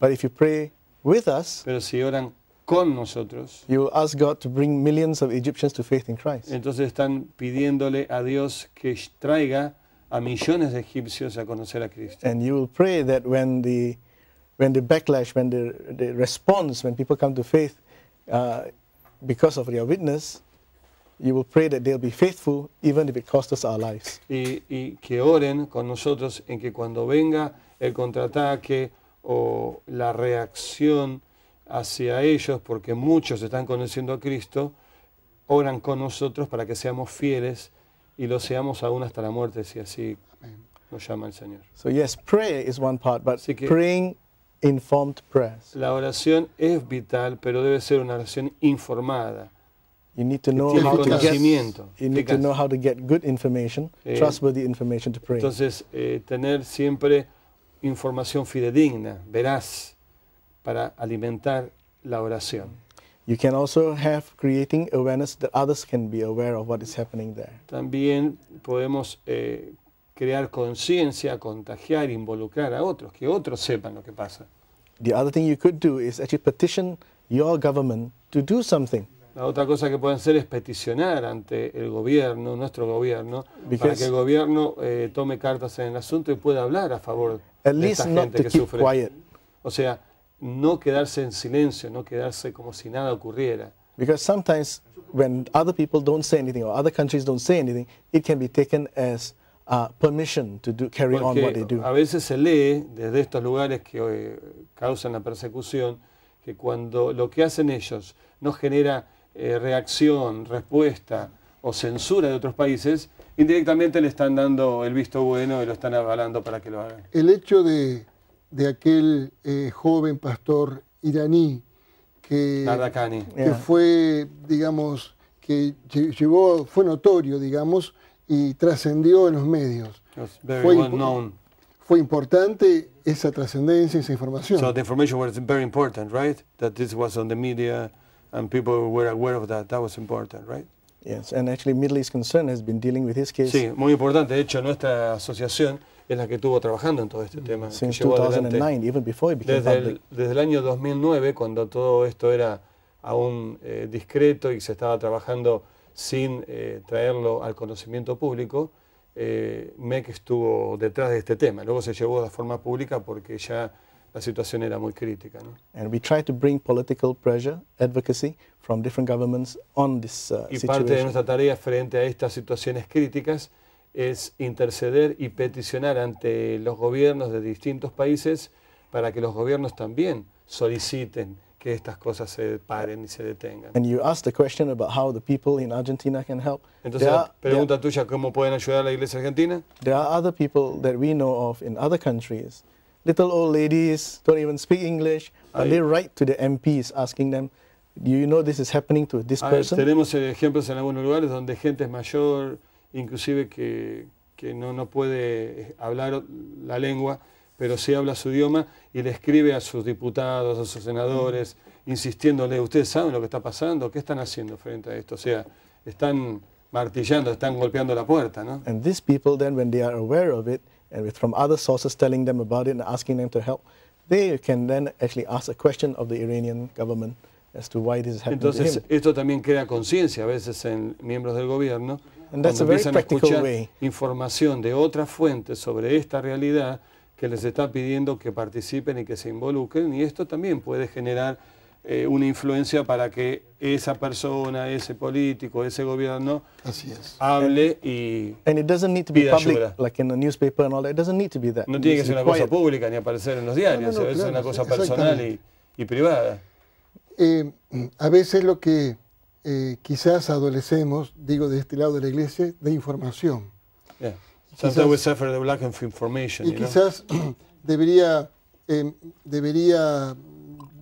But if you pray with us, Pero si oran con nosotros, you ask God to bring millions of Egyptians to faith in Christ. entonces están pidiéndole a Dios que traiga a millones de egipcios a conocer a Cristo. And you will pray that when the when the backlash, when the, the response, when people come to faith uh, because of your witness, Y, que oren con nosotros en que cuando venga el contraataque o la reacción hacia ellos, porque muchos están conociendo a Cristo, oran con nosotros para que seamos fieles y lo seamos aún hasta la muerte, si así nos llama el Señor. La oración es vital, pero debe ser una oración informada. You need to know how to get. You need to know how to get good information, eh, trustworthy information to pray. Entonces, eh, tener siempre información fidedigna, veraz, para alimentar la oración. You can also have creating awareness that others can be aware of what is happening there. También podemos eh, crear conciencia, contagiar, involucrar a otros, que otros sepan lo que pasa. The other thing you could do is actually petition your government to do something. La otra cosa que pueden hacer es peticionar ante el gobierno, nuestro gobierno, para que el gobierno eh, tome cartas en el asunto y pueda hablar a favor de esta gente que sufre. O sea, no quedarse en silencio, no quedarse como si nada ocurriera. Because sometimes when other people don't say anything or other countries don't say anything, it can be taken as permission to do, carry on what they do. A veces se lee desde estos lugares que eh, causan la persecución que cuando lo que hacen ellos no genera eh, reacción, respuesta o censura de otros países, indirectamente le están dando el visto bueno y lo están avalando para que lo hagan. El hecho de, de aquel eh, joven pastor iraní que, fue, digamos, que llevó, fue notorio, digamos, y trascendió en los medios. Fue, fue, importante esa trascendencia, esa información. So the information was very important, right? That this was on the and people were aware of that. That was important, right? Yes, and actually Middle East Concern has been dealing with this case. Sí, muy importante. De hecho, nuestra asociación es la que estuvo trabajando en todo este tema. Since 2009, even before it became desde El, desde el año 2009, cuando todo esto era aún eh, discreto y se estaba trabajando sin eh, traerlo al conocimiento público, eh, MEC estuvo detrás de este tema. Luego se llevó de forma pública porque ya la situación era muy crítica. Y parte de nuestra tarea frente a estas situaciones críticas es interceder y peticionar ante los gobiernos de distintos países para que los gobiernos también soliciten que estas cosas se paren y se detengan. Entonces, pregunta tuya, ¿cómo pueden ayudar a la iglesia argentina? other people that we know of in other countries little old ladies don't even speak English. they write to the MPs asking them, Do you know this is happening to this person? tenemos ejemplos en algunos lugares donde gente es mayor, inclusive que, que no, no puede eh, hablar la lengua, pero sí habla su idioma y le escribe a sus diputados, a sus senadores, mm. insistiéndole, ustedes saben lo que está pasando, ¿qué están haciendo frente a esto? O sea, están martillando, están golpeando la puerta, ¿no? And these people then, when they are aware of it, and with, from other sources telling them about it and asking them to help, they can then actually ask a question of the Iranian government as to why this is happening. Entonces, esto también crea conciencia a veces en miembros del gobierno cuando empiezan a escuchar way. información de otras fuentes sobre esta realidad que les está pidiendo que participen y que se involucren y esto también puede generar eh, una influencia para que esa persona, ese político, ese gobierno hable y and No tiene que ser una cosa pública ni aparecer en los diarios, es una cosa personal y, privada. Eh, a veces lo que eh, quizás adolecemos, digo de este lado de la iglesia, de información. Y quizás debería, debería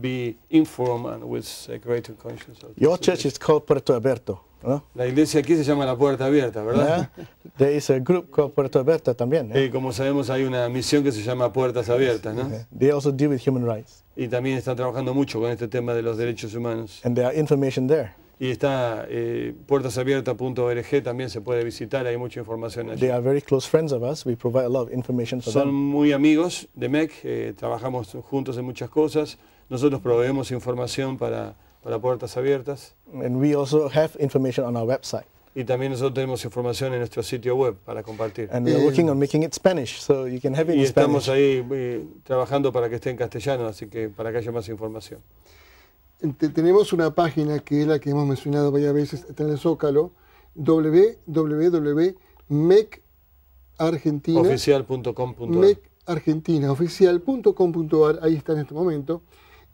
be informed and with a greater conscience. Your church is called Puerto Abierto. ¿no? La iglesia aquí se llama La Puerta Abierta, ¿verdad? Yeah. There is a group called Puerto Abierta también. ¿eh? Y como sabemos hay una misión que se llama Puertas Abiertas, ¿no? They also deal with human rights. Y también están trabajando mucho con este tema de los derechos humanos. And there are information there. Y está eh, puertasabiertas.org también se puede visitar, hay mucha información allí. They are very close friends of us. We provide a lot of information Son muy amigos de MEC, eh, trabajamos juntos en muchas cosas. Nosotros proveemos información para, para puertas abiertas. website. Y también nosotros tenemos información en nuestro sitio web para compartir. y estamos ahí eh, trabajando para que esté en castellano, así que para que haya más información. Tenemos una página que es la que hemos mencionado varias veces, está en el Zócalo, www.mecargentina.oficial.com.ar. ahí está en este momento.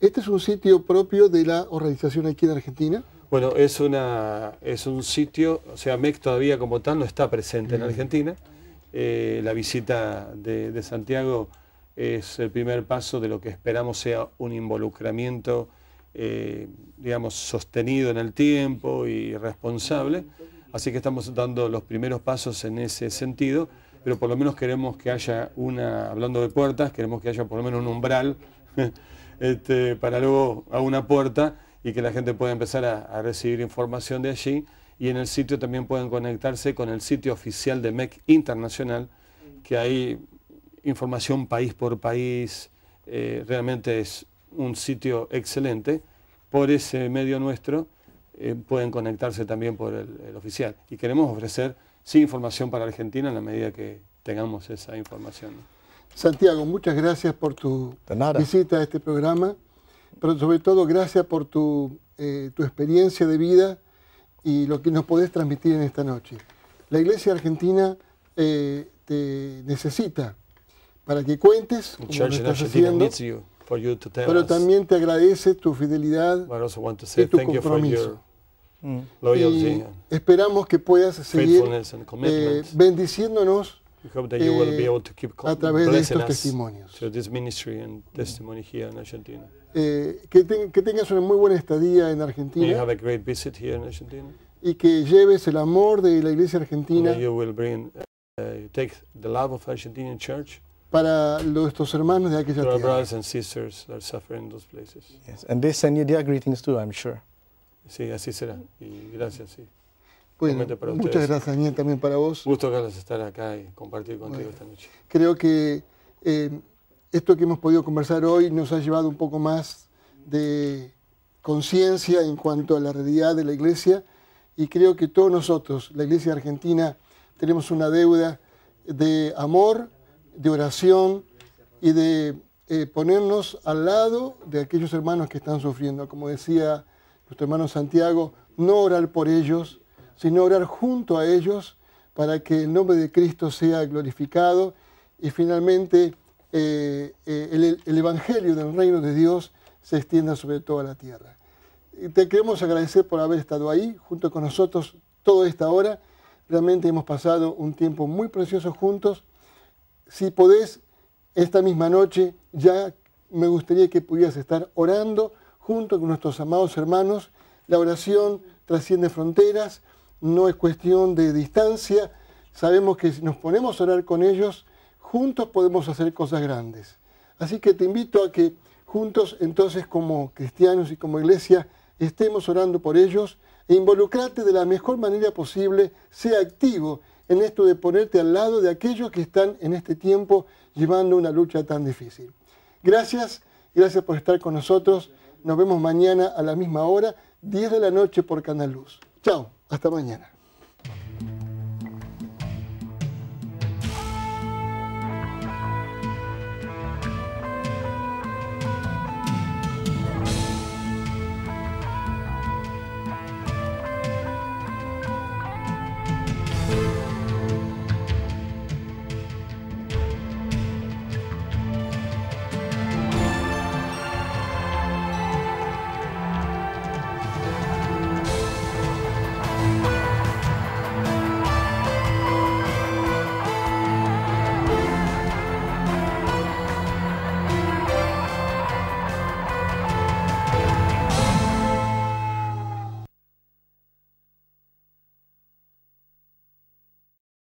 Este es un sitio propio de la organización aquí en Argentina. Bueno, es, una, es un sitio, o sea, MEC todavía como tal no está presente en Argentina. Eh, la visita de, Santiago es el primer paso de lo que esperamos sea un involucramiento, eh, digamos, sostenido en el tiempo y responsable. Así que estamos dando los primeros pasos en ese sentido, pero por lo menos queremos que haya una, hablando de puertas, queremos que haya por lo menos un umbral eh, este, para luego a una puerta y que la gente pueda empezar a, recibir información de allí. Y en el sitio también pueden conectarse con el sitio oficial de MEC Internacional, que hay información país por país, eh, realmente es un sitio excelente. Por ese medio nuestro eh, pueden conectarse también por el, oficial. Y queremos ofrecer, información para Argentina en la medida que tengamos esa información. Santiago, muchas gracias por tu visita a este programa, pero sobre todo gracias por tu, eh, tu experiencia de vida y lo que nos podés transmitir en esta noche. La Iglesia Argentina eh, te necesita para que cuentes, lo estás haciendo, pero también te agradece tu fidelidad y tu compromiso. Mm. esperamos que puedas seguir eh, bendiciéndonos a través de estos testimonios. this ministry and testimony here in Argentina. Eh, que, te, que, tengas una muy buena estadía en Argentina. have a great visit here in Argentina. Y que lleves el amor de la iglesia argentina. You will bring, uh, take the love of Argentinian church. Para nuestros hermanos de aquella tierra. Our brothers and sisters that are suffering in those places. Yes, and they send you their greetings too, I'm sure. Sí, así será. Y gracias, sí muchas gracias, Daniel, también para vos. Gusto, Carlos, estar acá y compartir contigo esta noche. Creo que eh, esto que hemos podido conversar hoy nos ha llevado un poco más de conciencia en cuanto a la realidad de la Iglesia y creo que todos nosotros, la Iglesia Argentina, tenemos una deuda de amor, de oración y de eh, ponernos al lado de aquellos hermanos que están sufriendo. Como decía nuestro hermano Santiago, no orar por ellos, sino orar junto a ellos para que el nombre de Cristo sea glorificado y finalmente eh, eh, el, Evangelio del Reino de Dios se extienda sobre toda la tierra. Te queremos agradecer por haber estado ahí junto con nosotros toda esta hora. Realmente hemos pasado un tiempo muy precioso juntos. Si podés, esta misma noche ya me gustaría que pudieras estar orando junto con nuestros amados hermanos. La oración trasciende fronteras no es cuestión de distancia. Sabemos que si nos ponemos a orar con ellos, juntos podemos hacer cosas grandes. Así que te invito a que juntos, entonces, como cristianos y como iglesia, estemos orando por ellos e involucrate de la mejor manera posible, sea activo en esto de ponerte al lado de aquellos que están en este tiempo llevando una lucha tan difícil. Gracias, gracias por estar con nosotros. Nos vemos mañana a la misma hora, 10 de la noche por Canal Luz. Chao. Hasta mañana.